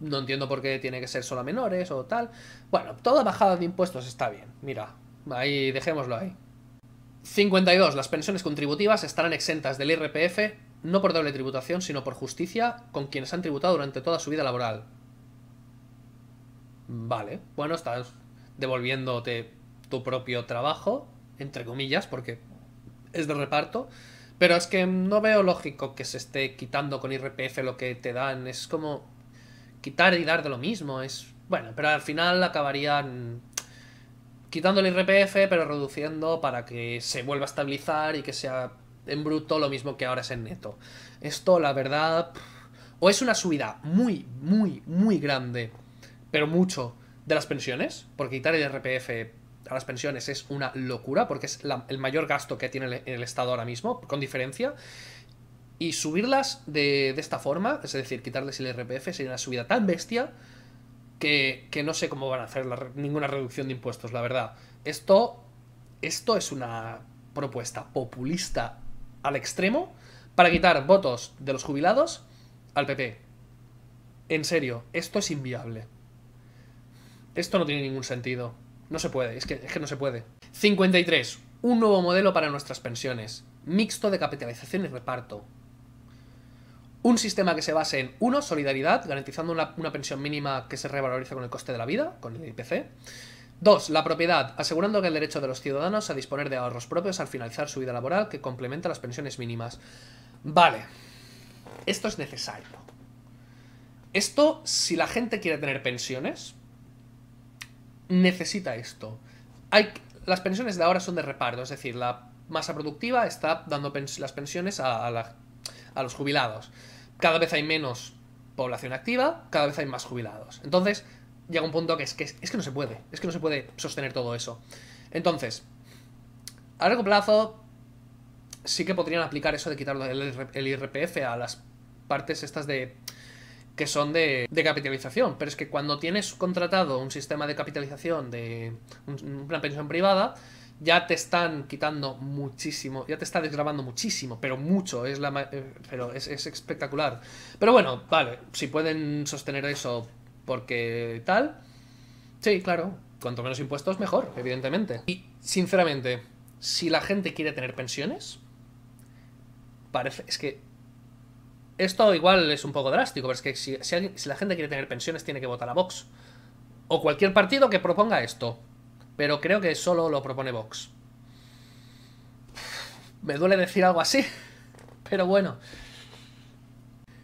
No entiendo por qué tiene que ser solo a menores o tal. Bueno, toda bajada de impuestos está bien. Mira, Ahí dejémoslo ahí. 52. Las pensiones contributivas estarán exentas del IRPF, no por doble tributación, sino por justicia con quienes han tributado durante toda su vida laboral. Vale, bueno, estás devolviéndote tu propio trabajo, entre comillas, porque es de reparto, pero es que no veo lógico que se esté quitando con IRPF lo que te dan, es como quitar y dar de lo mismo, es bueno, pero al final acabarían quitando el RPF, pero reduciendo para que se vuelva a estabilizar y que sea en bruto lo mismo que ahora es en neto. Esto, la verdad, o es una subida muy, muy, muy grande, pero mucho, de las pensiones, porque quitar el RPF a las pensiones es una locura, porque es el mayor gasto que tiene el, Estado ahora mismo, con diferencia. Y subirlas de, de esta forma, es decir, quitarles el RPF, sería una subida tan bestia que, no sé cómo van a hacer ninguna reducción de impuestos, la verdad. Esto, esto es una propuesta populista al extremo para quitar votos de los jubilados al PP. En serio, esto es inviable. Esto no tiene ningún sentido. No se puede, es que, es que no se puede. 53. Un nuevo modelo para nuestras pensiones. Mixto de capitalización y reparto. Un sistema que se base en, uno, solidaridad, garantizando una, pensión mínima que se revaloriza con el coste de la vida, con el IPC. Dos, la propiedad, asegurando que el derecho de los ciudadanos a disponer de ahorros propios al finalizar su vida laboral, que complementa las pensiones mínimas. Vale, esto es necesario. Esto, si la gente quiere tener pensiones, necesita esto. Hay, las pensiones de ahora son de reparto, es decir, la masa productiva está dando las pensiones a la a los jubilados. Cada vez hay menos población activa, cada vez hay más jubilados. Entonces, llega un punto que es que, es que no se puede, es que no se puede sostener todo eso. Entonces, a largo plazo, sí que podrían aplicar eso de quitar el IRPF a las partes estas de que son de, de, capitalización. Pero es que cuando tienes contratado un sistema de capitalización de una pensión privada, ya te están quitando muchísimo, ya te está desgrabando muchísimo, pero mucho, es la eh, pero es, espectacular. Pero bueno, vale, si pueden sostener eso porque tal, sí, claro, cuanto menos impuestos mejor, evidentemente. Y sinceramente, si la gente quiere tener pensiones, parece es que esto igual es un poco drástico, pero es que si la gente quiere tener pensiones tiene que votar a Vox o cualquier partido que proponga esto pero creo que solo lo propone Vox. Me duele decir algo así, pero bueno.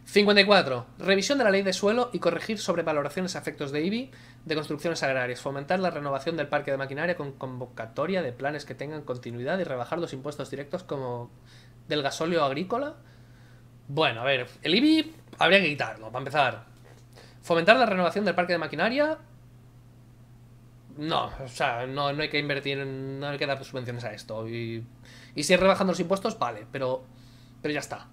54. Revisión de la ley de suelo y corregir sobrevaloraciones a efectos de IBI de construcciones agrarias. Fomentar la renovación del parque de maquinaria con convocatoria de planes que tengan continuidad y rebajar los impuestos directos como del gasóleo agrícola. Bueno, a ver, el IBI habría que quitarlo, para empezar. Fomentar la renovación del parque de maquinaria no, o sea, no, hay que invertir, no hay que dar subvenciones a esto. Y, si es rebajando los impuestos, vale, pero, pero ya está.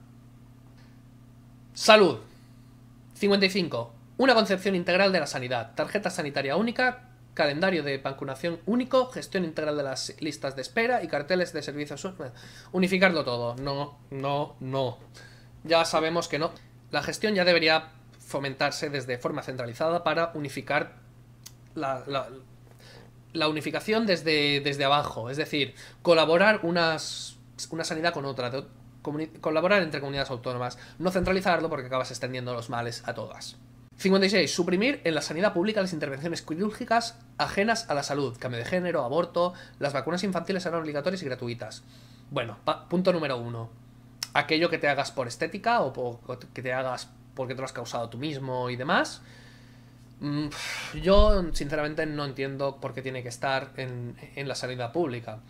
Salud. 55. Una concepción integral de la sanidad. Tarjeta sanitaria única, calendario de vacunación único, gestión integral de las listas de espera y carteles de servicios. Unificarlo todo. No, no, no. Ya sabemos que no. La gestión ya debería fomentarse desde forma centralizada para unificar la, la unificación desde, desde abajo, es decir, colaborar unas, una sanidad con otra, colaborar entre comunidades autónomas, no centralizarlo porque acabas extendiendo los males a todas. 56. Suprimir en la sanidad pública las intervenciones quirúrgicas ajenas a la salud, cambio de género, aborto, las vacunas infantiles serán obligatorias y gratuitas. Bueno, punto número uno. Aquello que te hagas por estética o que te hagas porque te lo has causado tú mismo y demás, Mm, yo, sinceramente, no entiendo por qué tiene que estar en, la sanidad pública.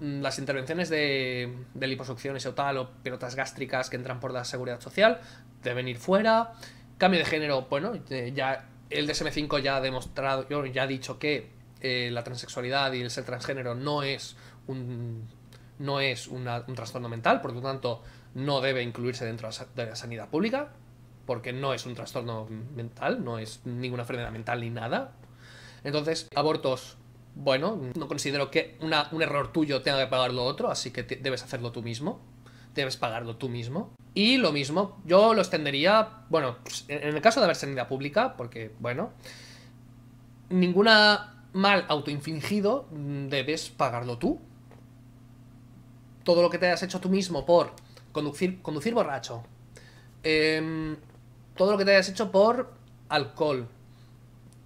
Mm, las intervenciones de, de, liposucciones o tal, o pelotas gástricas que entran por la seguridad social, deben ir fuera. Cambio de género, bueno, eh, ya el DSM5 ya ha demostrado, ya ha dicho que eh, la transexualidad y el ser transgénero no es no es un trastorno mental, por lo tanto, no debe incluirse dentro de la sanidad pública porque no es un trastorno mental, no es ninguna enfermedad mental ni nada. Entonces, abortos, bueno, no considero que un error tuyo tenga que pagarlo otro, así que debes hacerlo tú mismo, debes pagarlo tú mismo. Y lo mismo, yo lo extendería, bueno, pues, en el caso de haber sanidad pública, porque, bueno, ninguna mal autoinfligido debes pagarlo tú. Todo lo que te has hecho tú mismo por conducir, conducir borracho, eh, todo lo que te hayas hecho por alcohol,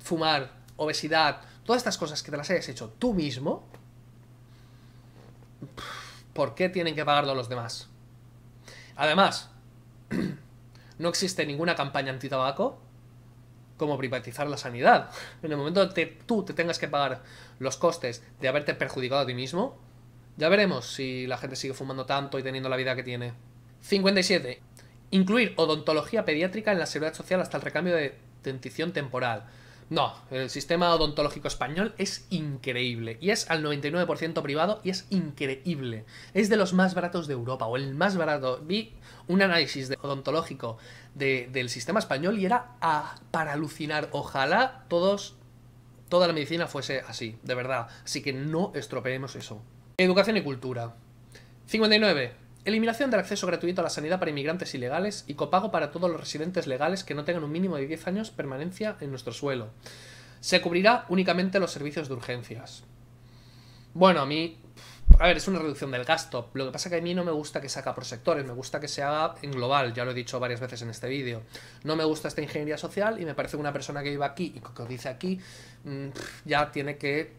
fumar, obesidad, todas estas cosas que te las hayas hecho tú mismo, ¿por qué tienen que pagarlo los demás? Además, no existe ninguna campaña antitabaco como privatizar la sanidad. En el momento que tú te tengas que pagar los costes de haberte perjudicado a ti mismo, ya veremos si la gente sigue fumando tanto y teniendo la vida que tiene. 57. Incluir odontología pediátrica en la seguridad social hasta el recambio de dentición temporal. No, el sistema odontológico español es increíble y es al 99% privado y es increíble. Es de los más baratos de Europa o el más barato. Vi un análisis de odontológico del sistema español y era para alucinar. Ojalá todos, toda la medicina fuese así, de verdad. Así que no estropeemos eso. Educación y cultura. 59. Eliminación del acceso gratuito a la sanidad para inmigrantes ilegales y copago para todos los residentes legales que no tengan un mínimo de 10 años permanencia en nuestro suelo. Se cubrirá únicamente los servicios de urgencias. Bueno, a mí... A ver, es una reducción del gasto. Lo que pasa que a mí no me gusta que se haga por sectores, me gusta que se haga en global, ya lo he dicho varias veces en este vídeo. No me gusta esta ingeniería social y me parece que una persona que vive aquí y que dice aquí mm, ya tiene que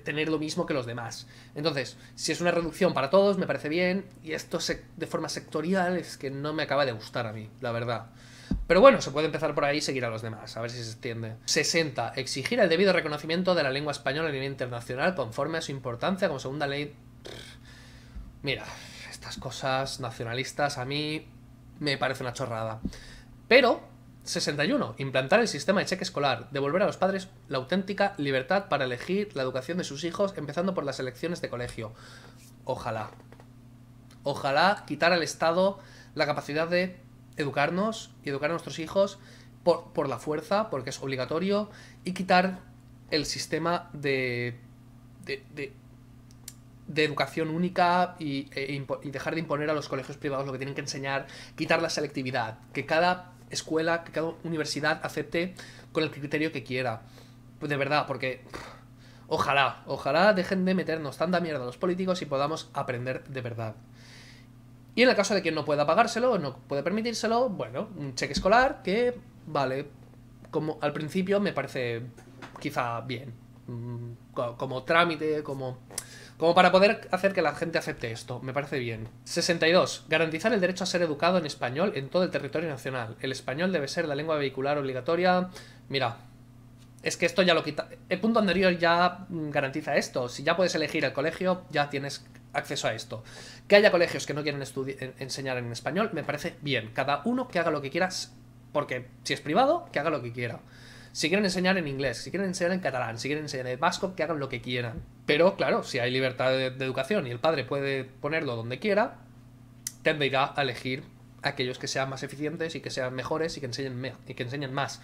tener lo mismo que los demás. Entonces, si es una reducción para todos, me parece bien, y esto de forma sectorial es que no me acaba de gustar a mí, la verdad. Pero bueno, se puede empezar por ahí y seguir a los demás, a ver si se extiende. 60. Exigir el debido reconocimiento de la lengua española a nivel internacional conforme a su importancia como segunda ley. Mira, estas cosas nacionalistas a mí me parece una chorrada. Pero 61. Implantar el sistema de cheque escolar. Devolver a los padres la auténtica libertad para elegir la educación de sus hijos, empezando por las elecciones de colegio. Ojalá. Ojalá quitar al Estado la capacidad de educarnos y educar a nuestros hijos por, por la fuerza, porque es obligatorio, y quitar el sistema de, de, de educación única y, e y, dejar de imponer a los colegios privados lo que tienen que enseñar, quitar la selectividad, que cada escuela, que cada universidad acepte con el criterio que quiera. Pues de verdad, porque ojalá, ojalá dejen de meternos tanta mierda los políticos y podamos aprender de verdad. Y en el caso de que no pueda pagárselo no puede permitírselo, bueno, un cheque escolar que, vale, como al principio me parece quizá bien, mm, como trámite, como como para poder hacer que la gente acepte esto. Me parece bien. 62. Garantizar el derecho a ser educado en español en todo el territorio nacional. El español debe ser la lengua vehicular obligatoria. Mira, es que esto ya lo quita. El punto anterior ya garantiza esto. Si ya puedes elegir el colegio, ya tienes acceso a esto. Que haya colegios que no quieran enseñar en español, me parece bien. Cada uno que haga lo que quiera, porque si es privado, que haga lo que quiera. Si quieren enseñar en inglés, si quieren enseñar en catalán, si quieren enseñar en vasco, que hagan lo que quieran. Pero claro, si hay libertad de, educación y el padre puede ponerlo donde quiera, tendrá a elegir aquellos que sean más eficientes y que sean mejores y que enseñen, y que más.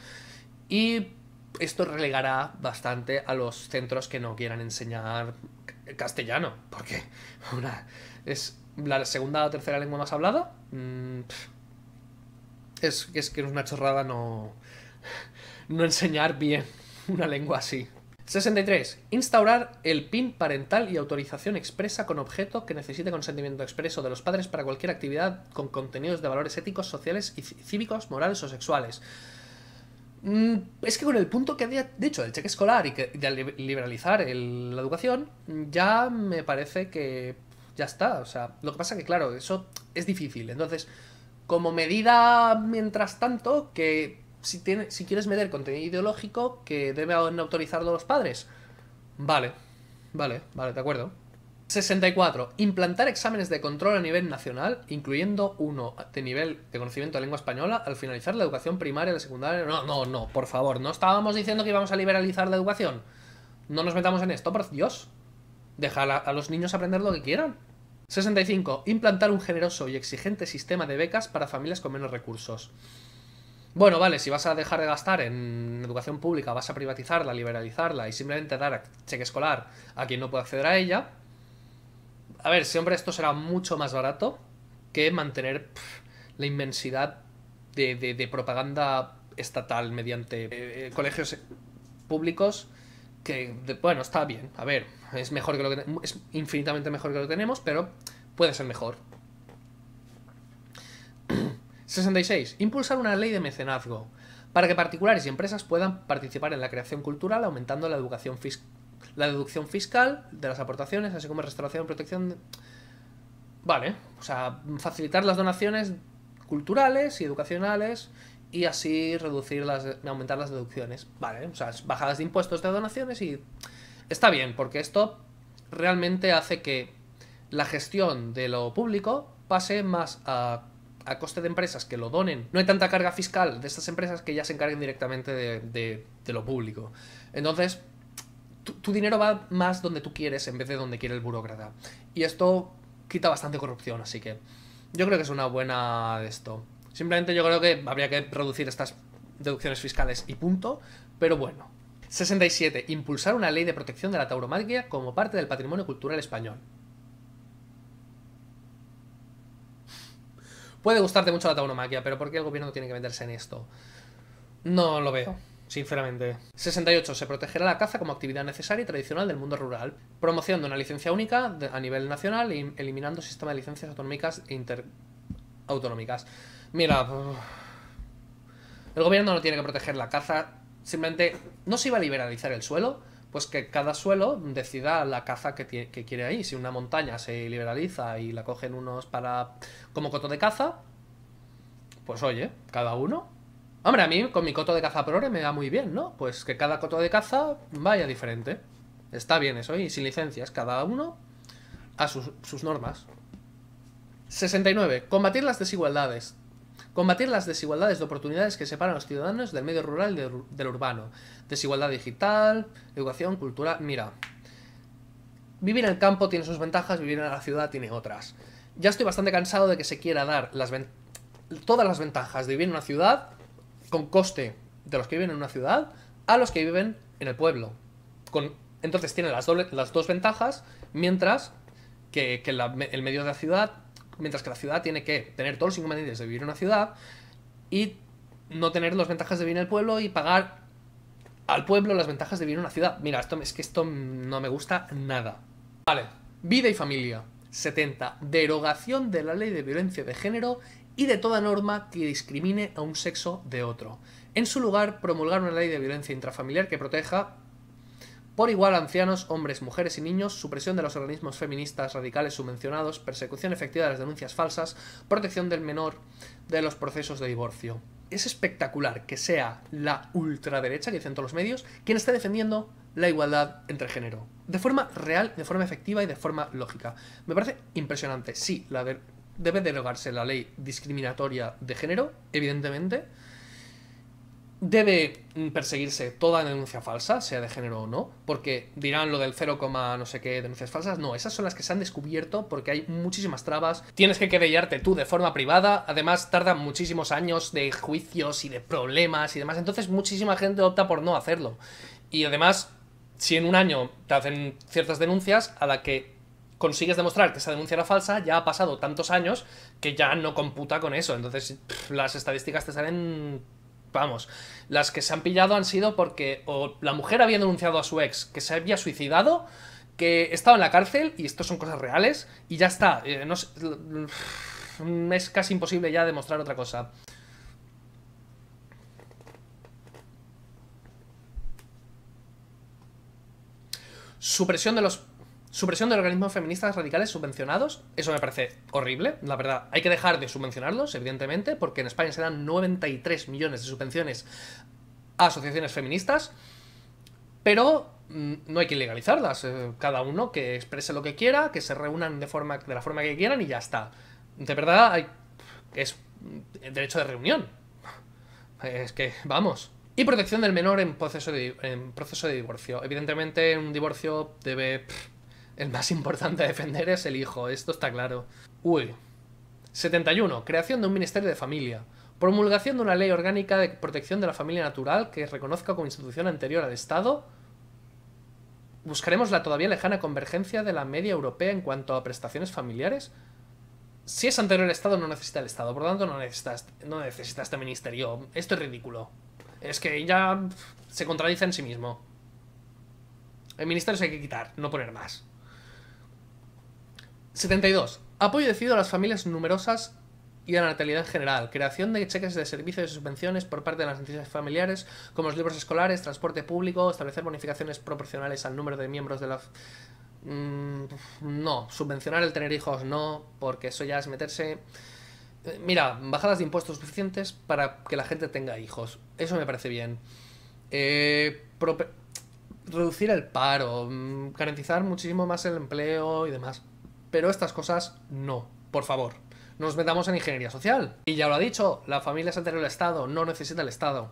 Y esto relegará bastante a los centros que no quieran enseñar castellano, porque es la segunda o tercera lengua más hablada. Mm, es, es, que es una chorrada no, no enseñar bien una lengua así. 63. Instaurar el PIN parental y autorización expresa con objeto que necesite consentimiento expreso de los padres para cualquier actividad con contenidos de valores éticos, sociales y cívicos, morales o sexuales. Mm, es que con el punto que había dicho del cheque escolar y de liberalizar la educación, ya me parece que ya está. O sea, lo que pasa que, claro, eso es difícil. Entonces, como medida, mientras tanto, que si, si quieres meter contenido ideológico que deben autorizarlo los padres. Vale, vale, vale, de acuerdo. 64. Implantar exámenes de control a nivel nacional, incluyendo uno de nivel de conocimiento de lengua española, al finalizar la educación primaria, la secundaria. No, no, no, por favor, no estábamos diciendo que íbamos a liberalizar la educación. No nos metamos en esto, por Dios. Deja a los niños aprender lo que quieran. 65. Implantar un generoso y exigente sistema de becas para familias con menos recursos bueno, vale, si vas a dejar de gastar en educación pública, vas a privatizarla, liberalizarla y simplemente dar cheque escolar a quien no puede acceder a ella, a ver, siempre esto será mucho más barato que mantener la inmensidad de, propaganda estatal mediante eh, eh, colegios públicos que, bueno, está bien, a ver, es mejor que lo que es infinitamente mejor que lo que tenemos, pero puede ser mejor. 66. Impulsar una ley de mecenazgo para que particulares y empresas puedan participar en la creación cultural aumentando la deducción fiscal de las aportaciones, así como restauración y protección Vale, o sea, facilitar las donaciones culturales y educacionales y así reducir las aumentar las deducciones. Vale, o sea, bajadas de impuestos de donaciones y está bien, porque esto realmente hace que la gestión de lo público pase más a a coste de empresas que lo donen. No hay tanta carga fiscal de estas empresas que ya se encarguen directamente de, lo público. Entonces, tu, dinero va más donde tú quieres en vez de donde quiere el burócrata. Y esto quita bastante corrupción, así que yo creo que es una buena de esto. Simplemente yo creo que habría que reducir estas deducciones fiscales y punto, pero bueno. 67. Impulsar una ley de protección de la tauromaquia como parte del patrimonio cultural español. Puede gustarte mucho la tauromaquia, pero ¿por qué el gobierno tiene que meterse en esto? No lo veo sinceramente. 68. Se protegerá la caza como actividad necesaria y tradicional del mundo rural, de una licencia única a nivel nacional y eliminando sistema de licencias autonómicas e interautonómicas. Mira, el gobierno no tiene que proteger la caza, simplemente no se iba a liberalizar el suelo, pues que cada suelo decida la caza que, quiere ahí. Si una montaña se liberaliza y la cogen unos para como coto de caza, pues oye, cada uno. Hombre, a mí con mi coto de caza prore me da muy bien, ¿no? Pues que cada coto de caza vaya diferente. Está bien eso, y sin licencias, cada uno a sus, sus normas. 69. Combatir las desigualdades. Combatir las desigualdades de oportunidades que separan a los ciudadanos del medio rural y del urbano. Desigualdad digital, educación, cultura. Mira, vivir en el campo tiene sus ventajas, vivir en la ciudad tiene otras. Ya estoy bastante cansado de que se quiera dar las todas las ventajas de vivir en una ciudad con coste de los que viven en una ciudad a los que viven en el pueblo. entonces tiene las, dos ventajas, mientras que, el medio de la ciudad mientras que la ciudad tiene que tener todos los inconvenientes de vivir en una ciudad y no tener las ventajas de vivir en el pueblo y pagar al pueblo las ventajas de vivir en una ciudad. Mira, esto, es que esto no me gusta nada. Vale, vida y familia. 70. Derogación de la ley de violencia de género y de toda norma que discrimine a un sexo de otro. En su lugar, promulgar una ley de violencia intrafamiliar que proteja por igual ancianos, hombres, mujeres y niños, supresión de los organismos feministas radicales subvencionados, persecución efectiva de las denuncias falsas, protección del menor de los procesos de divorcio. Es espectacular que sea la ultraderecha, que dicen todos los medios, quien está defendiendo la igualdad entre género. De forma real, de forma efectiva y de forma lógica. Me parece impresionante. Sí, la debe derogarse la ley discriminatoria de género, evidentemente debe mm, perseguirse toda denuncia falsa, sea de género o no, porque dirán lo del 0, no sé qué denuncias falsas. No, esas son las que se han descubierto porque hay muchísimas trabas. Tienes que querellarte tú de forma privada. Además, tardan muchísimos años de juicios y de problemas y demás. Entonces, muchísima gente opta por no hacerlo. Y además, si en un año te hacen ciertas denuncias a la que consigues demostrar que esa denuncia era falsa, ya ha pasado tantos años que ya no computa con eso. Entonces, las estadísticas te salen vamos, las que se han pillado han sido porque o la mujer había denunciado a su ex que se había suicidado, que estaba en la cárcel, y esto son cosas reales, y ya está. Eh, mm, es casi imposible ya demostrar otra cosa. Supresión de los Supresión de organismos feministas radicales subvencionados, eso me parece horrible, la verdad. Hay que dejar de subvencionarlos, evidentemente, porque en España se dan 93 millones de subvenciones a asociaciones feministas, pero mm, no hay que legalizarlas. Eh, cada uno que exprese lo que quiera, que se reúnan de, forma, de la forma que quieran y ya está. De verdad, hay, es derecho de reunión. Es que, vamos. Y protección del menor en proceso de, en proceso de divorcio. Evidentemente, un divorcio debe... El más importante a defender es el hijo, esto está claro. Uy. 71. Creación de un Ministerio de Familia. Promulgación de una ley orgánica de protección de la familia natural que reconozca como institución anterior al Estado. ¿Buscaremos la todavía lejana convergencia de la media europea en cuanto a prestaciones familiares? Si es anterior al Estado, no necesita el Estado. Por lo tanto, no necesitas, este, no necesita este ministerio. Esto es ridículo. Es que ya se contradice en sí mismo. El ministerio se hay que quitar, no poner más. 72. Apoyo decidido a las familias numerosas y a la natalidad en general. Creación de cheques de servicios y subvenciones por parte de las entidades familiares, como los libros escolares, transporte público, establecer bonificaciones proporcionales al número de miembros de la... Mm, no, subvencionar el tener hijos no, porque eso ya es meterse... Eh, mira, bajadas de impuestos suficientes para que la gente tenga hijos. Eso me parece bien. Eh, reducir el paro, mm, garantizar muchísimo más el empleo y demás pero estas cosas no, por favor. Nos metamos en ingeniería social. Y ya lo ha dicho, la familia es anterior al Estado, no necesita el Estado.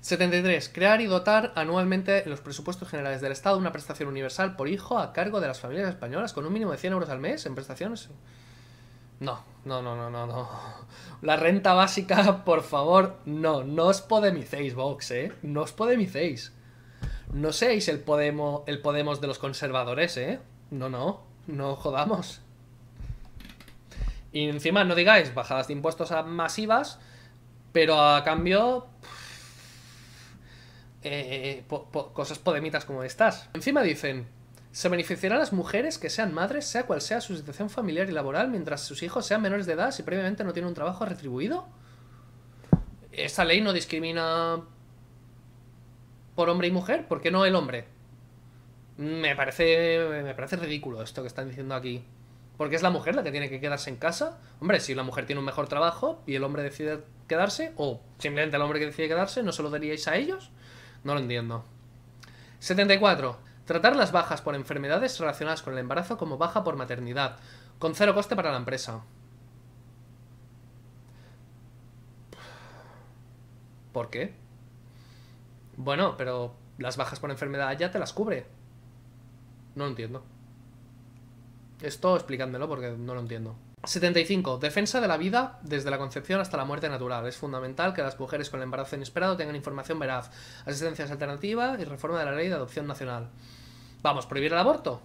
73. Crear y dotar anualmente en los presupuestos generales del Estado una prestación universal por hijo a cargo de las familias españolas con un mínimo de 100 euros al mes en prestaciones. No, no, no, no, no, La renta básica, por favor, no. No os podemicéis, Vox, ¿eh? No os podemicéis. No seáis el, Podemo, el Podemos de los conservadores, ¿eh? No, no, no jodamos. Y encima no digáis bajadas de impuestos a masivas, pero a cambio... Eh, cosas podemitas como estas. Encima dicen, se beneficiarán las mujeres que sean madres, sea cual sea su situación familiar y laboral, mientras sus hijos sean menores de edad si previamente no tienen un trabajo retribuido. Esta ley no discrimina por hombre y mujer, ¿por qué no el hombre? Me parece, me parece ridículo esto que están diciendo aquí. Porque es la mujer la que tiene que quedarse en casa. Hombre, si la mujer tiene un mejor trabajo y el hombre decide quedarse, o simplemente el hombre que decide quedarse, ¿no se lo daríais a ellos? No lo entiendo. 74. Tratar las bajas por enfermedades relacionadas con el embarazo como baja por maternidad, con cero coste para la empresa. ¿Por qué? Bueno, pero las bajas por enfermedad ya te las cubre. No lo entiendo. Esto explicándolo porque no lo entiendo. 75. Defensa de la vida desde la concepción hasta la muerte natural. Es fundamental que las mujeres con el embarazo inesperado tengan información veraz, asistencias alternativas y reforma de la ley de adopción nacional. Vamos, prohibir el aborto.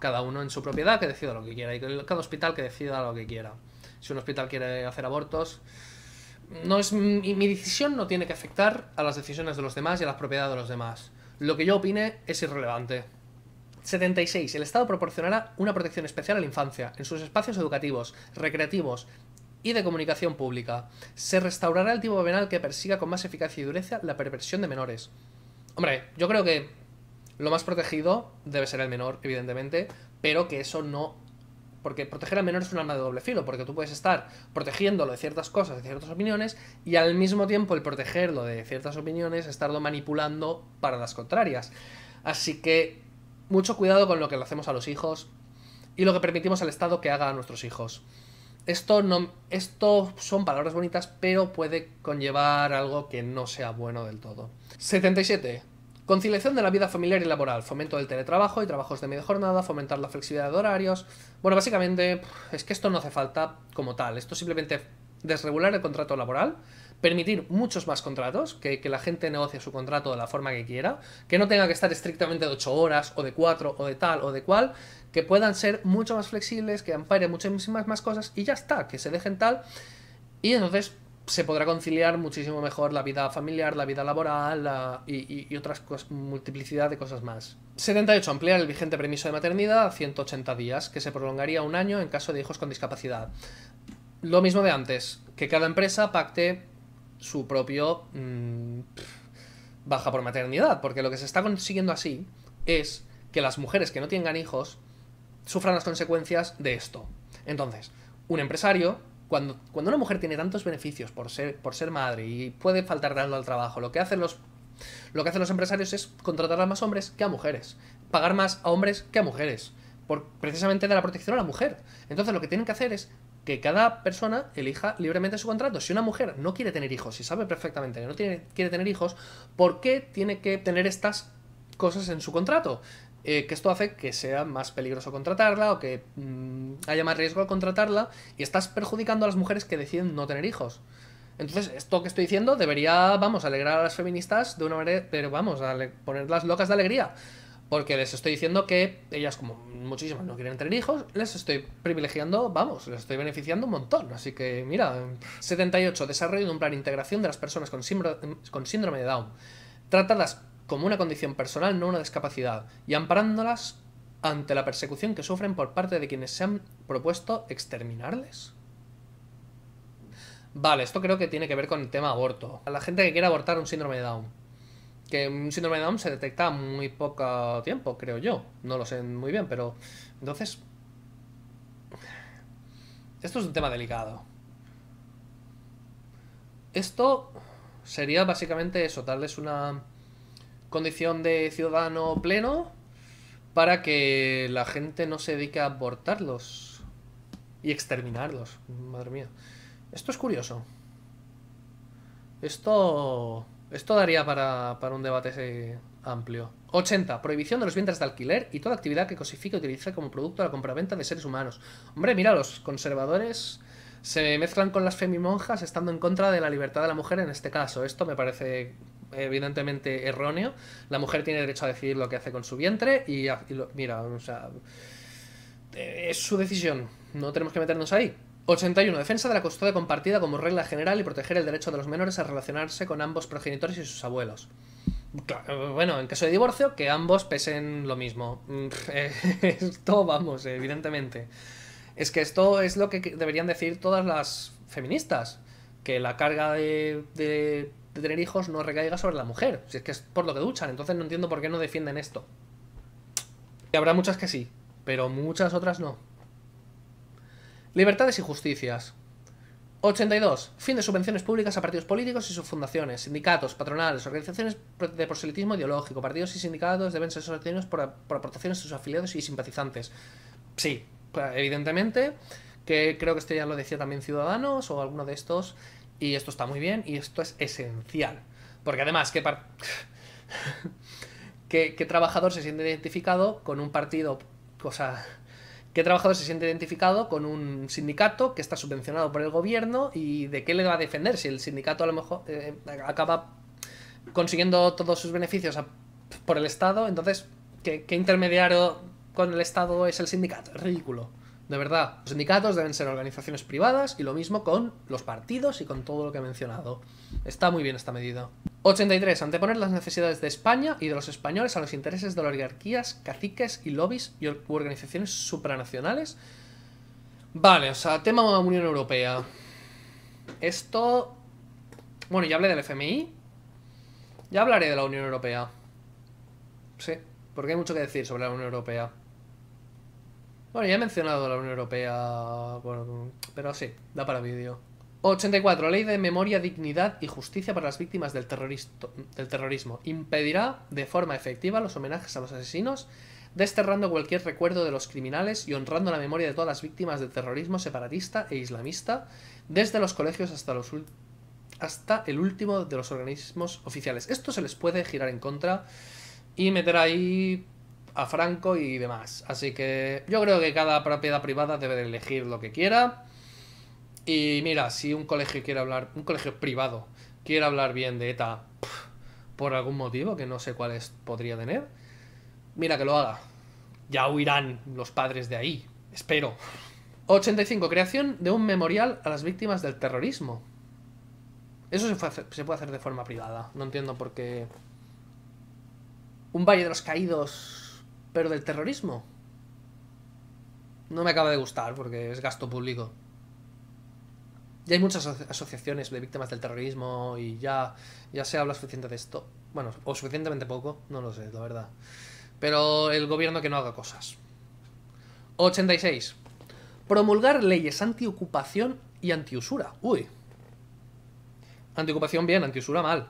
Cada uno en su propiedad que decida lo que quiera y cada hospital que decida lo que quiera. Si un hospital quiere hacer abortos, no es mi decisión no tiene que afectar a las decisiones de los demás y a las propiedades de los demás. Lo que yo opine es irrelevante. 76. El Estado proporcionará una protección especial a la infancia en sus espacios educativos, recreativos y de comunicación pública. Se restaurará el tipo penal que persiga con más eficacia y dureza la perversión de menores. Hombre, yo creo que lo más protegido debe ser el menor, evidentemente, pero que eso no porque proteger al menor es un arma de doble filo, porque tú puedes estar protegiéndolo de ciertas cosas, de ciertas opiniones, y al mismo tiempo el protegerlo de ciertas opiniones, estarlo manipulando para las contrarias. Así que mucho cuidado con lo que le hacemos a los hijos y lo que permitimos al Estado que haga a nuestros hijos. Esto, no, esto son palabras bonitas, pero puede conllevar algo que no sea bueno del todo. 77. Conciliación de la vida familiar y laboral, fomento del teletrabajo y trabajos de media jornada, fomentar la flexibilidad de horarios. Bueno, básicamente es que esto no hace falta como tal, esto simplemente desregular el contrato laboral, permitir muchos más contratos, que, que, la gente negocie su contrato de la forma que quiera, que no tenga que estar estrictamente de 8 horas o de 4 o de tal o de cual, que puedan ser mucho más flexibles, que ampare muchísimas más cosas y ya está, que se dejen tal. Y entonces se podrá conciliar muchísimo mejor la vida familiar, la vida laboral y, y, otras multiplicidad de cosas más. 78. Ampliar el vigente permiso de maternidad a 180 días, que se prolongaría un año en caso de hijos con discapacidad. Lo mismo de antes, que cada empresa pacte su propio mm, baja por maternidad, porque lo que se está consiguiendo así es que las mujeres que no tengan hijos sufran las consecuencias de esto. Entonces, un empresario cuando, una mujer tiene tantos beneficios por ser, por ser madre y puede faltar tanto al trabajo, lo que hacen los lo que hacen los empresarios es contratar a más hombres que a mujeres, pagar más a hombres que a mujeres, precisamente de la protección a la mujer. Entonces lo que tienen que hacer es que cada persona elija libremente su contrato. Si una mujer no quiere tener hijos, y sabe perfectamente que no quiere tener hijos, ¿por qué tiene que tener estas cosas en su contrato? Eh, que esto hace que sea más peligroso contratarla o que mm, haya más riesgo al contratarla y estás perjudicando a las mujeres que deciden no tener hijos. Entonces, esto que estoy diciendo debería, vamos, alegrar a las feministas de una manera, pero vamos, a ponerlas locas de alegría. Porque les estoy diciendo que ellas, como muchísimas no quieren tener hijos, les estoy privilegiando, vamos, les estoy beneficiando un montón. Así que, mira, 78, desarrollo de un plan de integración de las personas con síndrome, de Down. las como una condición personal, no una discapacidad, y amparándolas ante la persecución que sufren por parte de quienes se han propuesto exterminarles. Vale, esto creo que tiene que ver con el tema aborto. A la gente que quiere abortar un síndrome de Down. Que un síndrome de Down se detecta muy poco tiempo, creo yo. No lo sé muy bien, pero... Entonces... Esto es un tema delicado. Esto sería básicamente eso, darles una condición de ciudadano pleno para que la gente no se dedique a abortarlos y exterminarlos. Madre mía. Esto es curioso. Esto, esto daría para, un debate eh, amplio. 80. Prohibición de los vientres de alquiler y toda actividad que cosifique y utilice como producto la compraventa de seres humanos. Hombre, mira, los conservadores se mezclan con las femimonjas estando en contra de la libertad de la mujer en este caso. Esto me parece evidentemente erróneo. La mujer tiene derecho a decidir lo que hace con su vientre y, mira, o sea, eh, es su decisión, no tenemos que meternos ahí. 81. Defensa de la custodia compartida como regla general y proteger el derecho de los menores a relacionarse con ambos progenitores y sus abuelos. bueno, en caso de divorcio, que ambos pesen lo mismo. Mm, eh, esto, vamos, evidentemente. Es que esto es lo que deberían decir todas las feministas. Que la carga de de tener hijos no recaiga sobre la mujer. Si es que es por lo que duchan, entonces no entiendo por qué no defienden esto. Y habrá muchas que sí, pero muchas otras no. Libertades y justicias. 82. Fin de subvenciones públicas a partidos políticos y sus fundaciones, sindicatos, patronales, organizaciones de proselitismo ideológico. Partidos y sindicatos deben ser sostenidos por, aportaciones de sus afiliados y simpatizantes. Sí, evidentemente, que creo que esto ya lo decía también Ciudadanos o alguno de estos, y esto está muy bien y esto es esencial. Porque además, ¿qué, ¿Qué, trabajador se siente identificado con un partido? O sea, ¿qué trabajador se siente identificado con un sindicato que está subvencionado por el gobierno y de qué le va a defender si el sindicato a lo mejor eh, eh, acaba consiguiendo todos sus beneficios por el Estado? Entonces, ¿qué, ¿qué intermediario con el Estado es el sindicato? Es ridículo. De verdad, los sindicatos deben ser organizaciones privadas y lo mismo con los partidos y con todo lo que he mencionado. Está muy bien esta medida. 83. Anteponer las necesidades de España y de los españoles a los intereses de las oligarquías, caciques y lobbies y organizaciones supranacionales. Vale, o sea, tema Unión Europea. Esto... Bueno, ya hablé del FMI. Ya hablaré de la Unión Europea. Sí, porque hay mucho que decir sobre la Unión Europea. Bueno, ya he mencionado la Unión Europea, pero sí, da para vídeo. 84. Ley de memoria, dignidad y justicia para las víctimas del, terrorismo. Impedirá de forma efectiva los homenajes a los asesinos, desterrando cualquier recuerdo de los criminales y honrando la memoria de todas las víctimas del terrorismo separatista e islamista, desde los colegios hasta, los hasta el último de los organismos oficiales. Esto se les puede girar en contra y meter ahí a Franco y demás. Así que yo creo que cada propiedad privada debe elegir lo que quiera. Y mira, si un colegio quiere hablar, un colegio privado quiere hablar bien de ETA por algún motivo, que no sé cuáles podría tener, mira que lo haga. Ya huirán los padres de ahí, espero. 85. Creación de un memorial a las víctimas del terrorismo. Eso se, se puede hacer de forma privada. No entiendo por qué... Un Valle de los Caídos pero del terrorismo. No me acaba de gustar porque es gasto público. Ya hay muchas asociaciones de víctimas del terrorismo y ya, ya se habla suficiente de esto. Bueno, o suficientemente poco, no lo sé, la verdad. Pero el gobierno que no haga cosas. 86. Promulgar leyes antiocupación y antiusura. Uy. Antiocupación bien, antiusura mal.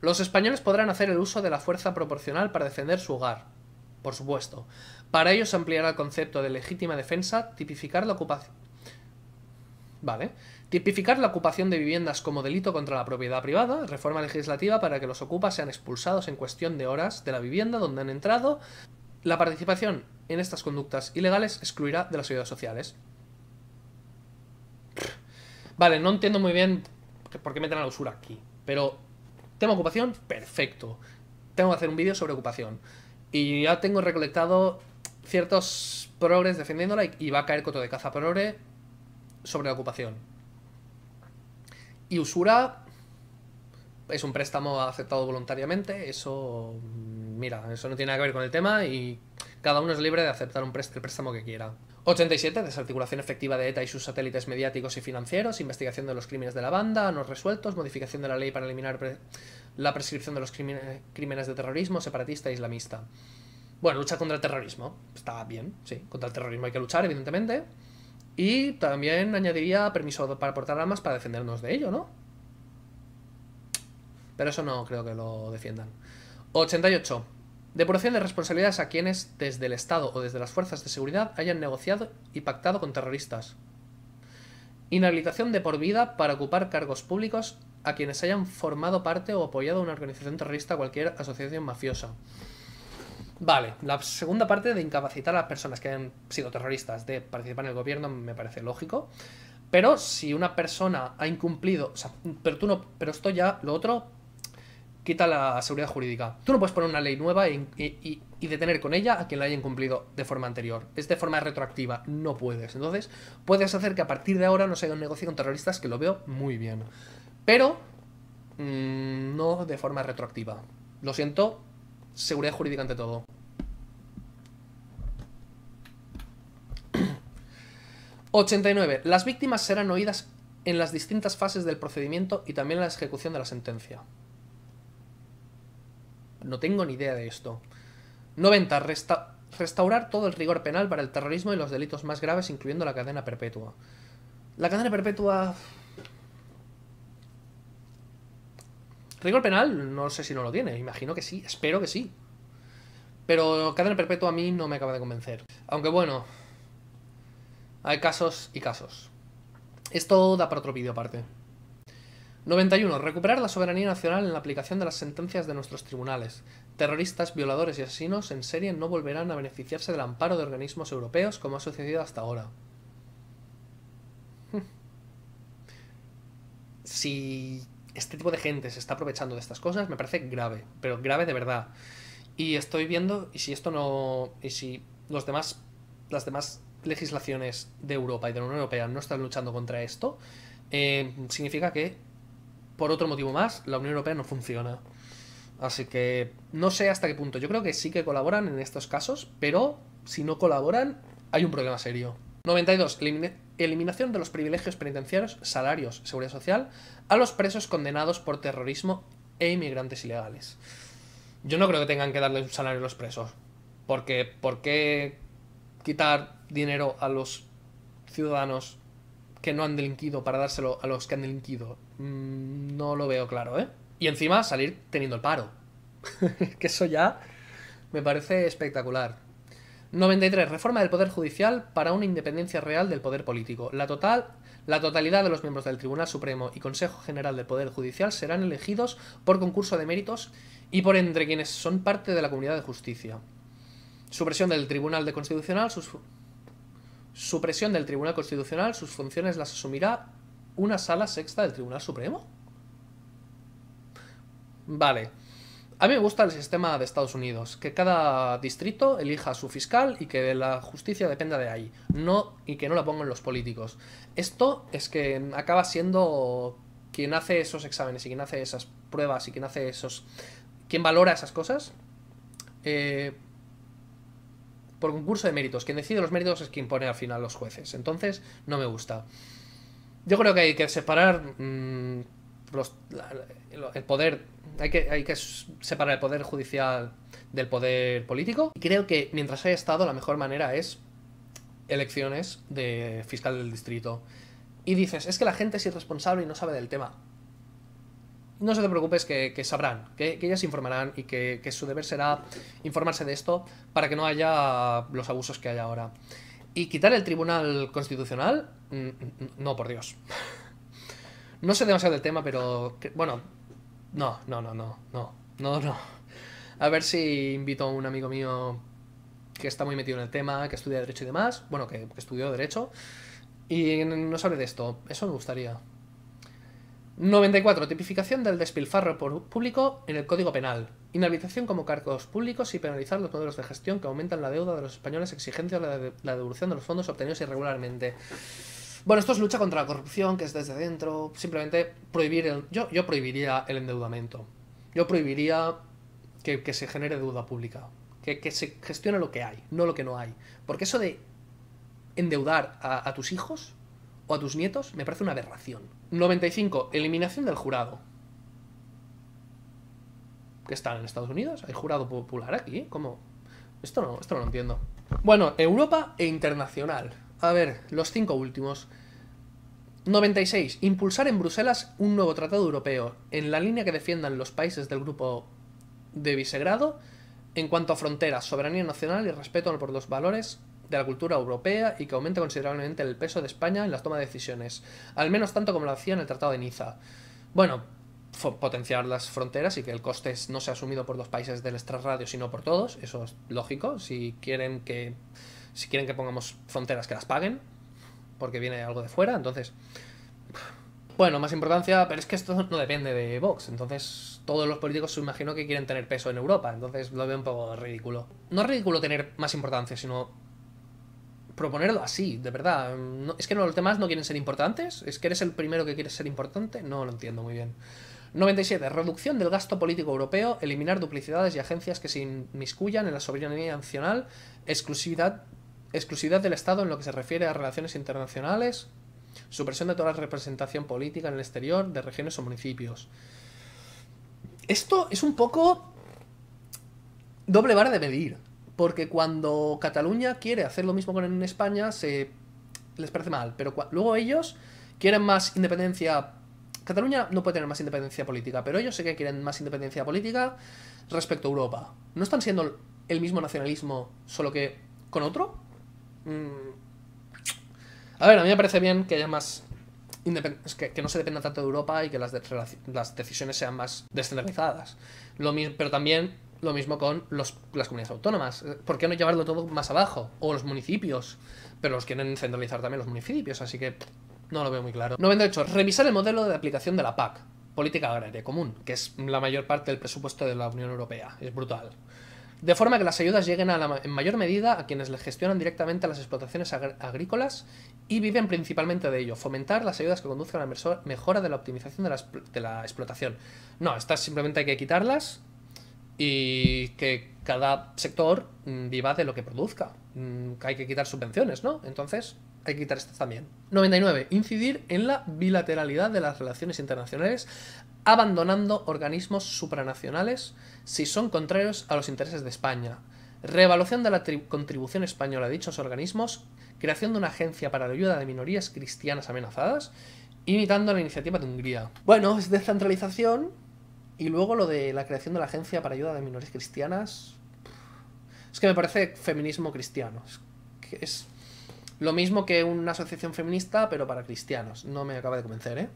Los españoles podrán hacer el uso de la fuerza proporcional para defender su hogar por supuesto. Para ello se ampliará el concepto de legítima defensa, tipificar la ocupación... Vale. Tipificar la ocupación de viviendas como delito contra la propiedad privada, reforma legislativa para que los ocupas sean expulsados en cuestión de horas de la vivienda donde han entrado. La participación en estas conductas ilegales excluirá de las ayudas sociales. Vale, no entiendo muy bien por qué meten la usura aquí, pero tema ocupación, perfecto. Tengo que hacer un vídeo sobre ocupación. Y ya tengo recolectado ciertos progres defendiéndola y va a caer coto de caza progre sobre la ocupación. Y usura es un préstamo aceptado voluntariamente, eso mm, mira, eso no tiene nada que ver con el tema y cada uno es libre de aceptar un el préstamo que quiera. 87. Desarticulación efectiva de ETA y sus satélites mediáticos y financieros, investigación de los crímenes de la banda, no resueltos, modificación de la ley para eliminar la prescripción de los crímenes de terrorismo, separatista e islamista. Bueno, lucha contra el terrorismo. Está bien, sí. Contra el terrorismo hay que luchar, evidentemente. Y también añadiría permiso para portar armas para defendernos de ello, ¿no? Pero eso no creo que lo defiendan. 88. Depuración de responsabilidades a quienes desde el Estado o desde las fuerzas de seguridad hayan negociado y pactado con terroristas. Inhabilitación de por vida para ocupar cargos públicos a quienes hayan formado parte o apoyado una organización terrorista o cualquier asociación mafiosa. Vale, la segunda parte de incapacitar a las personas que hayan sido terroristas de participar en el gobierno me parece lógico. Pero si una persona ha incumplido. pero tú no. Pero esto ya, lo otro, quita la seguridad jurídica. Tú no puedes poner una ley nueva y, y, detener con ella a quien la haya incumplido de forma anterior. Es de forma retroactiva, no puedes. Entonces, puedes hacer que a partir de ahora no se haga un negocio con terroristas, que lo veo muy bien pero mm, no de forma retroactiva. Lo siento, seguridad jurídica ante todo. ...89. Las víctimas serán oídas en las distintas fases del procedimiento y también en la ejecución de la sentencia. No tengo ni idea de esto. 90. restaurar todo el rigor penal para el terrorismo y los delitos más graves, incluyendo la cadena perpetua. La cadena perpetua Rigor penal, no sé si no lo tiene, imagino que sí, espero que sí. Pero cadena perpetua a mí no me acaba de convencer. Aunque bueno, hay casos y casos. Esto da para otro vídeo aparte. 91. Recuperar la soberanía nacional en la aplicación de las sentencias de nuestros tribunales. Terroristas, violadores y asesinos en serie no volverán a beneficiarse del amparo de organismos europeos como ha sucedido hasta ahora. Si este tipo de gente se está aprovechando de estas cosas, me parece grave, pero grave de verdad. Y estoy viendo, y si esto no. Y si los demás. Las demás legislaciones de Europa y de la Unión Europea no están luchando contra esto, eh, significa que, por otro motivo más, la Unión Europea no funciona. Así que no sé hasta qué punto. Yo creo que sí que colaboran en estos casos, pero si no colaboran, hay un problema serio. 92 eliminación de los privilegios penitenciarios, salarios, seguridad social, a los presos condenados por terrorismo e inmigrantes ilegales. Yo no creo que tengan que darle un salario a los presos, porque ¿por qué quitar dinero a los ciudadanos que no han delinquido para dárselo a los que han delinquido? Mm, no lo veo claro, ¿eh? Y encima salir teniendo el paro. que eso ya me parece espectacular. 93. Reforma del Poder Judicial para una independencia real del poder político. La, total, la totalidad de los miembros del Tribunal Supremo y Consejo General del Poder Judicial serán elegidos por concurso de méritos y por entre quienes son parte de la comunidad de justicia. Supresión del Tribunal de Constitucional. Sus, supresión del Tribunal Constitucional. Sus funciones las asumirá una sala sexta del Tribunal Supremo. Vale. A mí me gusta el sistema de Estados Unidos, que cada distrito elija a su fiscal y que la justicia dependa de ahí, no, y que no la pongan los políticos. Esto es que acaba siendo quien hace esos exámenes y quien hace esas pruebas y quien hace esos... quien valora esas cosas. Eh, por concurso de méritos. Quien decide los méritos es quien pone al final los jueces. Entonces, no me gusta. Yo creo que hay que separar mm, el poder hay que, separar el poder judicial del poder político. Y creo que mientras haya estado, la mejor manera es elecciones de fiscal del distrito. Y dices, es que la gente es irresponsable y no sabe del tema. No se te preocupes que, sabrán, que, ellas informarán y que, que su deber será informarse de esto para que no haya los abusos que hay ahora. Y quitar el Tribunal Constitucional, mm, mm, no, por Dios. No sé demasiado del tema, pero bueno, no, no, no, no, no, no, no. A ver si invito a un amigo mío que está muy metido en el tema, que estudia Derecho y demás, bueno, que, estudió Derecho, y no hable de esto. Eso me gustaría. 94. Tipificación del despilfarro público en el Código Penal. Inhabilitación como cargos públicos y penalizar los modelos de gestión que aumentan la deuda de los españoles exigiendo de la devolución de los fondos obtenidos irregularmente. Bueno, esto es lucha contra la corrupción, que es desde dentro. Simplemente prohibir el. Yo, yo prohibiría el endeudamiento. Yo prohibiría que, se genere deuda pública. Que, se gestione lo que hay, no lo que no hay. Porque eso de endeudar a, tus hijos o a tus nietos me parece una aberración. 95. Eliminación del jurado ¿Qué están en Estados Unidos. Hay jurado popular aquí. ¿eh? ¿Cómo? Esto no, esto no lo entiendo. Bueno, Europa e internacional. A ver, los cinco últimos. 96. Impulsar en Bruselas un nuevo tratado europeo en la línea que defiendan los países del grupo de Visegrado en cuanto a fronteras, soberanía nacional y respeto por los valores de la cultura europea y que aumente considerablemente el peso de España en las toma de decisiones, al menos tanto como lo hacía en el Tratado de Niza. Bueno, potenciar las fronteras y que el coste no sea asumido por los países del extrarradio, sino por todos, eso es lógico, si quieren que si quieren que pongamos fronteras que las paguen, porque viene algo de fuera, entonces... Bueno, más importancia, pero es que esto no depende de Vox, entonces todos los políticos se imagino que quieren tener peso en Europa, entonces lo veo un poco ridículo. No es ridículo tener más importancia, sino proponerlo así, de verdad. es que no, los demás no quieren ser importantes, es que eres el primero que quiere ser importante, no lo entiendo muy bien. 97. Reducción del gasto político europeo, eliminar duplicidades y agencias que se inmiscuyan en la soberanía nacional, exclusividad exclusividad del Estado en lo que se refiere a relaciones internacionales, supresión de toda la representación política en el exterior de regiones o municipios. Esto es un poco doble vara de medir, porque cuando Cataluña quiere hacer lo mismo con España, se les parece mal, pero luego ellos quieren más independencia. Cataluña no puede tener más independencia política, pero ellos sé que quieren más independencia política respecto a Europa. ¿No están siendo el mismo nacionalismo, solo que con otro? Mm. A ver, a mí me parece bien que haya más. Que, no se dependa tanto de Europa y que las, las decisiones sean más descentralizadas. Lo pero también lo mismo con las comunidades autónomas. Eh, ¿Por qué no llevarlo todo más abajo? O los municipios. Pero los quieren centralizar también los municipios, así que no lo veo muy claro. 98. Revisar el modelo de aplicación de la PAC, Política Agraria Común, que es la mayor parte del presupuesto de la Unión Europea. Es brutal de forma que las ayudas lleguen a en mayor medida a quienes le gestionan directamente las explotaciones agrícolas y viven principalmente de ello. Fomentar las ayudas que conduzcan a la mejora de la optimización de la, de la explotación. No, estas simplemente hay que quitarlas y que cada sector mm, viva de lo que produzca. Mm, hay que quitar subvenciones, ¿no? Entonces, hay que quitar esto también. 99. Incidir en la bilateralidad de las relaciones internacionales abandonando organismos supranacionales si son contrarios a los intereses de España. Revaluación de la contribución española a dichos organismos, creación de una agencia para la ayuda de minorías cristianas amenazadas, imitando la iniciativa de Hungría. Bueno, es descentralización, y luego lo de la creación de la Agencia para Ayuda de Minorías Cristianas. Es que me parece feminismo cristiano. Es, lo mismo que una asociación feminista, pero para cristianos. No me acaba de convencer, ¿eh?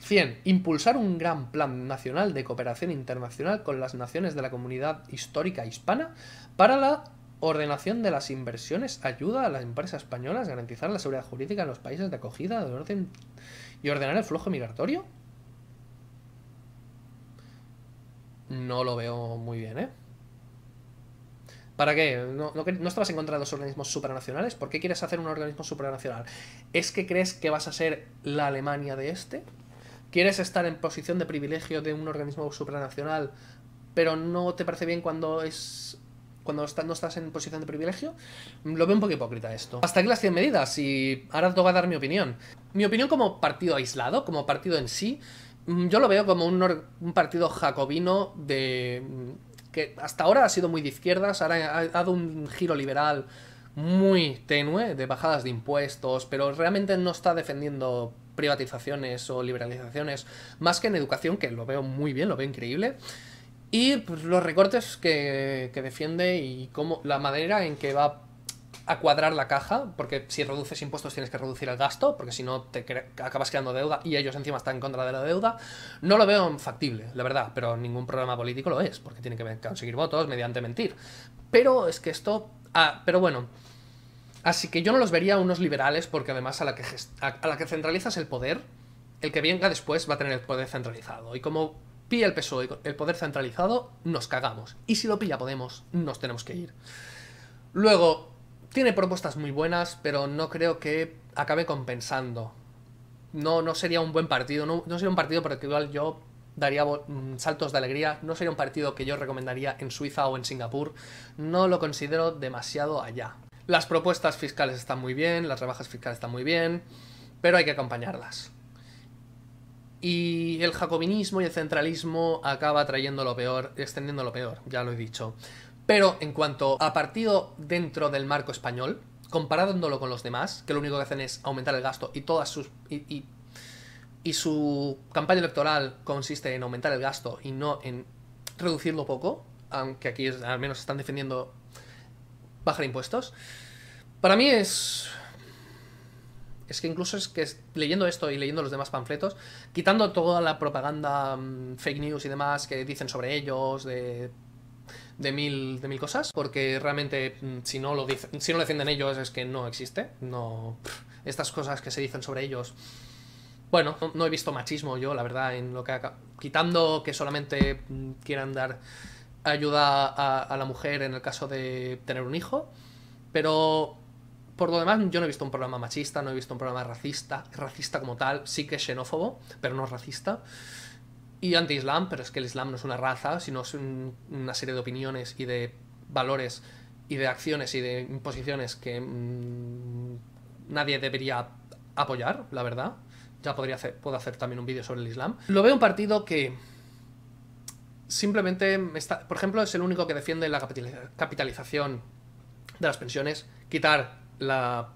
100. Impulsar un gran plan nacional de cooperación internacional con las naciones de la comunidad histórica hispana para la ordenación de las inversiones, ayuda a las empresas españolas, garantizar la seguridad jurídica en los países de acogida de orden y ordenar el flujo migratorio. no lo veo muy bien, ¿eh? ¿Para qué? ¿No, estabas en contra de los organismos supranacionales? ¿Por qué quieres hacer un organismo supranacional? ¿Es que crees que vas a ser la Alemania de este? ¿Quieres estar en posición de privilegio de un organismo supranacional, pero no te parece bien cuando es cuando no estás en posición de privilegio, lo veo un poco hipócrita esto. Hasta aquí las 100 medidas y ahora te voy a dar mi opinión. Mi opinión como partido aislado, como partido en sí, Mm, yo lo veo como un, partido jacobino de mm, que hasta ahora ha sido muy de izquierdas, ha, dado un giro liberal muy tenue de bajadas de impuestos, pero realmente no está defendiendo privatizaciones o liberalizaciones, más que en educación, que lo veo muy bien, lo veo increíble. Y pues, los recortes que, defiende y cómo, la manera en que va a cuadrar la caja, porque si reduces impuestos tienes que reducir el gasto, porque si no te acabas creando deuda y ellos encima están en contra de la deuda. No lo veo factible, la verdad, pero ningún programa político lo es, porque tiene que conseguir votos mediante mentir. Pero es que esto... Ah, pero bueno. Así que yo no los vería unos liberales, porque además a la que, a, a la que centralizas el poder, el que venga después va a tener el poder centralizado. Y como pilla el PSOE el poder centralizado, nos cagamos. Y si lo pilla Podemos, nos tenemos que ir. Luego, tiene propuestas muy buenas, pero no creo que acabe compensando. No, no sería un buen partido, no, sería un partido por el que yo daría mm, saltos de alegría, no sería un partido que yo recomendaría en Suiza o en Singapur, no lo considero demasiado allá. Las propuestas fiscales están muy bien, las rebajas fiscales están muy bien, pero hay que acompañarlas. Y el jacobinismo y el centralismo acaba trayendo lo peor, extendiendo lo peor, ya lo he dicho. Pero en cuanto a partido dentro del marco español, comparándolo con los demás, que lo único que hacen es aumentar el gasto y todas sus... Y, su campaña electoral consiste en aumentar el gasto y no en reducirlo poco, aunque aquí al menos están defendiendo bajar impuestos. Para mí es. Es que incluso es que leyendo esto y leyendo los demás panfletos, quitando toda la propaganda mm, fake news y demás que dicen sobre ellos, de de mil, de mil cosas, porque realmente mm, si no lo, si no lo defienden ellos es que no existe. No, estas cosas que se dicen sobre ellos. Bueno, no, he visto machismo yo, la verdad, en lo que quitando que solamente mm, quieran dar ayuda a, la mujer en el caso de tener un hijo, pero por lo demás, yo no he visto un programa machista, no he visto un programa racista, racista como tal, sí que xenófobo, pero no racista y anti-islam, pero es que el islam no es una raza, sino es una serie de opiniones y de valores y de acciones y de imposiciones que mm, nadie debería apoyar, la verdad. Ya podría hacer, puedo hacer también un vídeo sobre el islam. Lo veo un partido que simplemente, está, por ejemplo, es el único que defiende la capitalización de las pensiones, quitar la,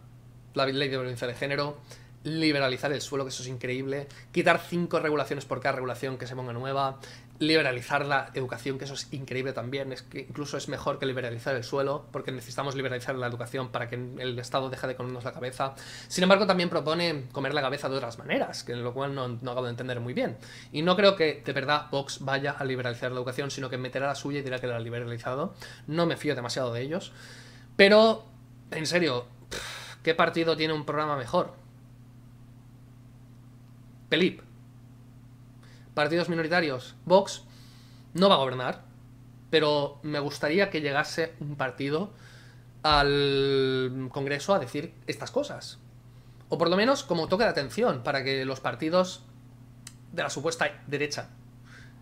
la ley de violencia de género, liberalizar el suelo, que eso es increíble, quitar cinco regulaciones por cada regulación que se ponga nueva, liberalizar la educación, que eso es increíble también, es que incluso es mejor que liberalizar el suelo, porque necesitamos liberalizar la educación para que el Estado deje de comernos la cabeza. Sin embargo, también propone comer la cabeza de otras maneras, que lo cual no, no acabo de entender muy bien. Y no creo que de verdad Vox vaya a liberalizar la educación, sino que meterá la suya y dirá que la ha liberalizado. No me fío demasiado de ellos. Pero, en serio, ¿qué partido tiene un programa mejor? PELIP. Partidos minoritarios. Vox no va a gobernar, pero me gustaría que llegase un partido al Congreso a decir estas cosas. O por lo menos como toque de atención para que los partidos de la supuesta derecha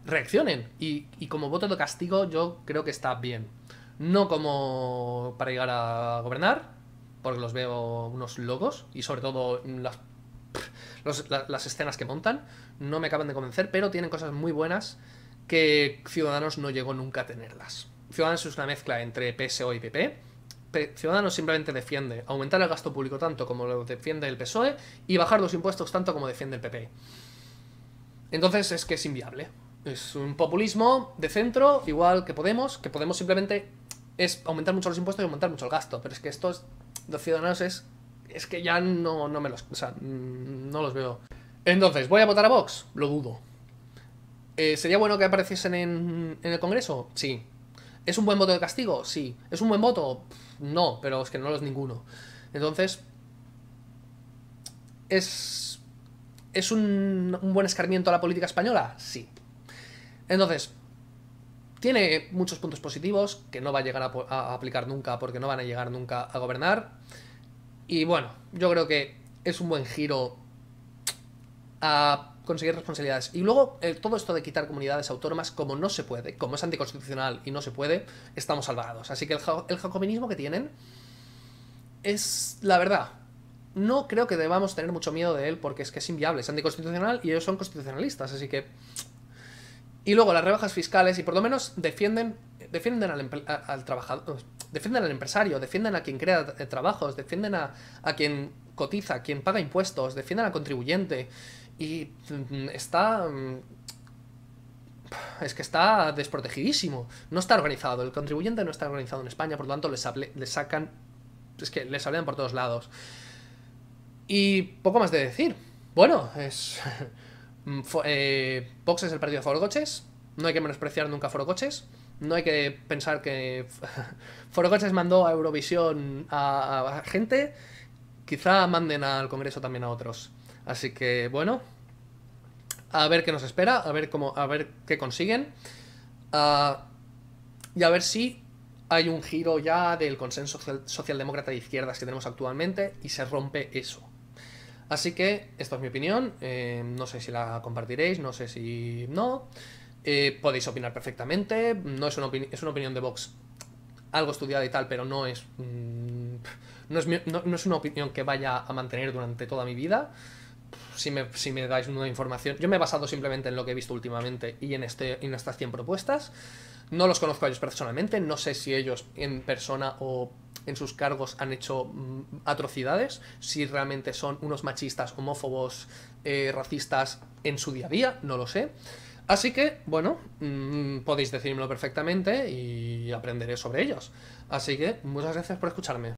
reaccionen. Y, como voto de castigo yo creo que está bien. No como para llegar a gobernar, porque los veo unos locos, y sobre todo las las escenas que montan no me acaban de convencer, pero tienen cosas muy buenas que Ciudadanos no llegó nunca a tenerlas. Ciudadanos es una mezcla entre PSO y PP. Ciudadanos simplemente defiende aumentar el gasto público tanto como lo defiende el PSOE y bajar los impuestos tanto como defiende el PP. Entonces es que es inviable. Es un populismo de centro, igual que Podemos, que Podemos simplemente es aumentar mucho los impuestos y aumentar mucho el gasto. Pero es que estos dos Ciudadanos es es que ya no, no me los. no los veo. Entonces, ¿voy a votar a Vox? Lo dudo. Eh, ¿Sería bueno que apareciesen en, el Congreso? Sí. ¿Es un buen voto de castigo? Sí. ¿Es un buen voto? no, pero es que no lo es ninguno. Entonces, ¿es, es un, buen escarmiento a la política española? Sí. Entonces, tiene muchos puntos positivos que no va a llegar a aplicar nunca porque no van a llegar nunca a gobernar. Y bueno, yo creo que es un buen giro a conseguir responsabilidades. Y luego, eh, todo esto de quitar comunidades autónomas, como no se puede, como es anticonstitucional y no se puede, estamos salvados. Así que el, el jacobinismo que tienen es la verdad. No creo que debamos tener mucho miedo de él porque es que es inviable, es anticonstitucional y ellos son constitucionalistas, así que... Y luego las rebajas fiscales, y por lo menos defienden defienden al, trabajador, defienden al empresario, defienden a quien crea eh, trabajos, defienden a, quien cotiza, a quien paga impuestos, defienden al contribuyente. Y mm, está mm, es que está desprotegidísimo. No está organizado. El contribuyente no está organizado en España, por lo tanto, les, sacan. Es que les hablan por todos lados. Y poco más de decir. Bueno, es. Mm, eh, Vox es el partido de foro coches. No hay que menospreciar nunca a Foro Coches. No hay que pensar que Forocoches mandó a Eurovisión a, gente, quizá manden al Congreso también a otros. Así que bueno, a ver qué nos espera, a ver cómo, a ver qué consiguen. Ah, y a ver si hay un giro ya del consenso socialdemócrata de izquierdas que tenemos actualmente y se rompe eso. Así que esta es mi opinión, eh, no sé si la compartiréis, no sé si no, eh, podéis opinar perfectamente, no es una, es una opinión de Vox algo estudiada y tal, pero no es, mm, no, es no, es una opinión que vaya a mantener durante toda mi vida. Si me, si me, dais una información, yo me he basado simplemente en lo que he visto últimamente y en, este, en estas 100 propuestas. No los conozco a ellos personalmente, no sé si ellos en persona o en sus cargos han hecho mm, atrocidades, si realmente son unos machistas, homófobos, eh, racistas en su día a día, no lo sé. Así que, bueno, mm, podéis decírmelo perfectamente y aprenderé sobre ellos. Así que, muchas gracias por escucharme.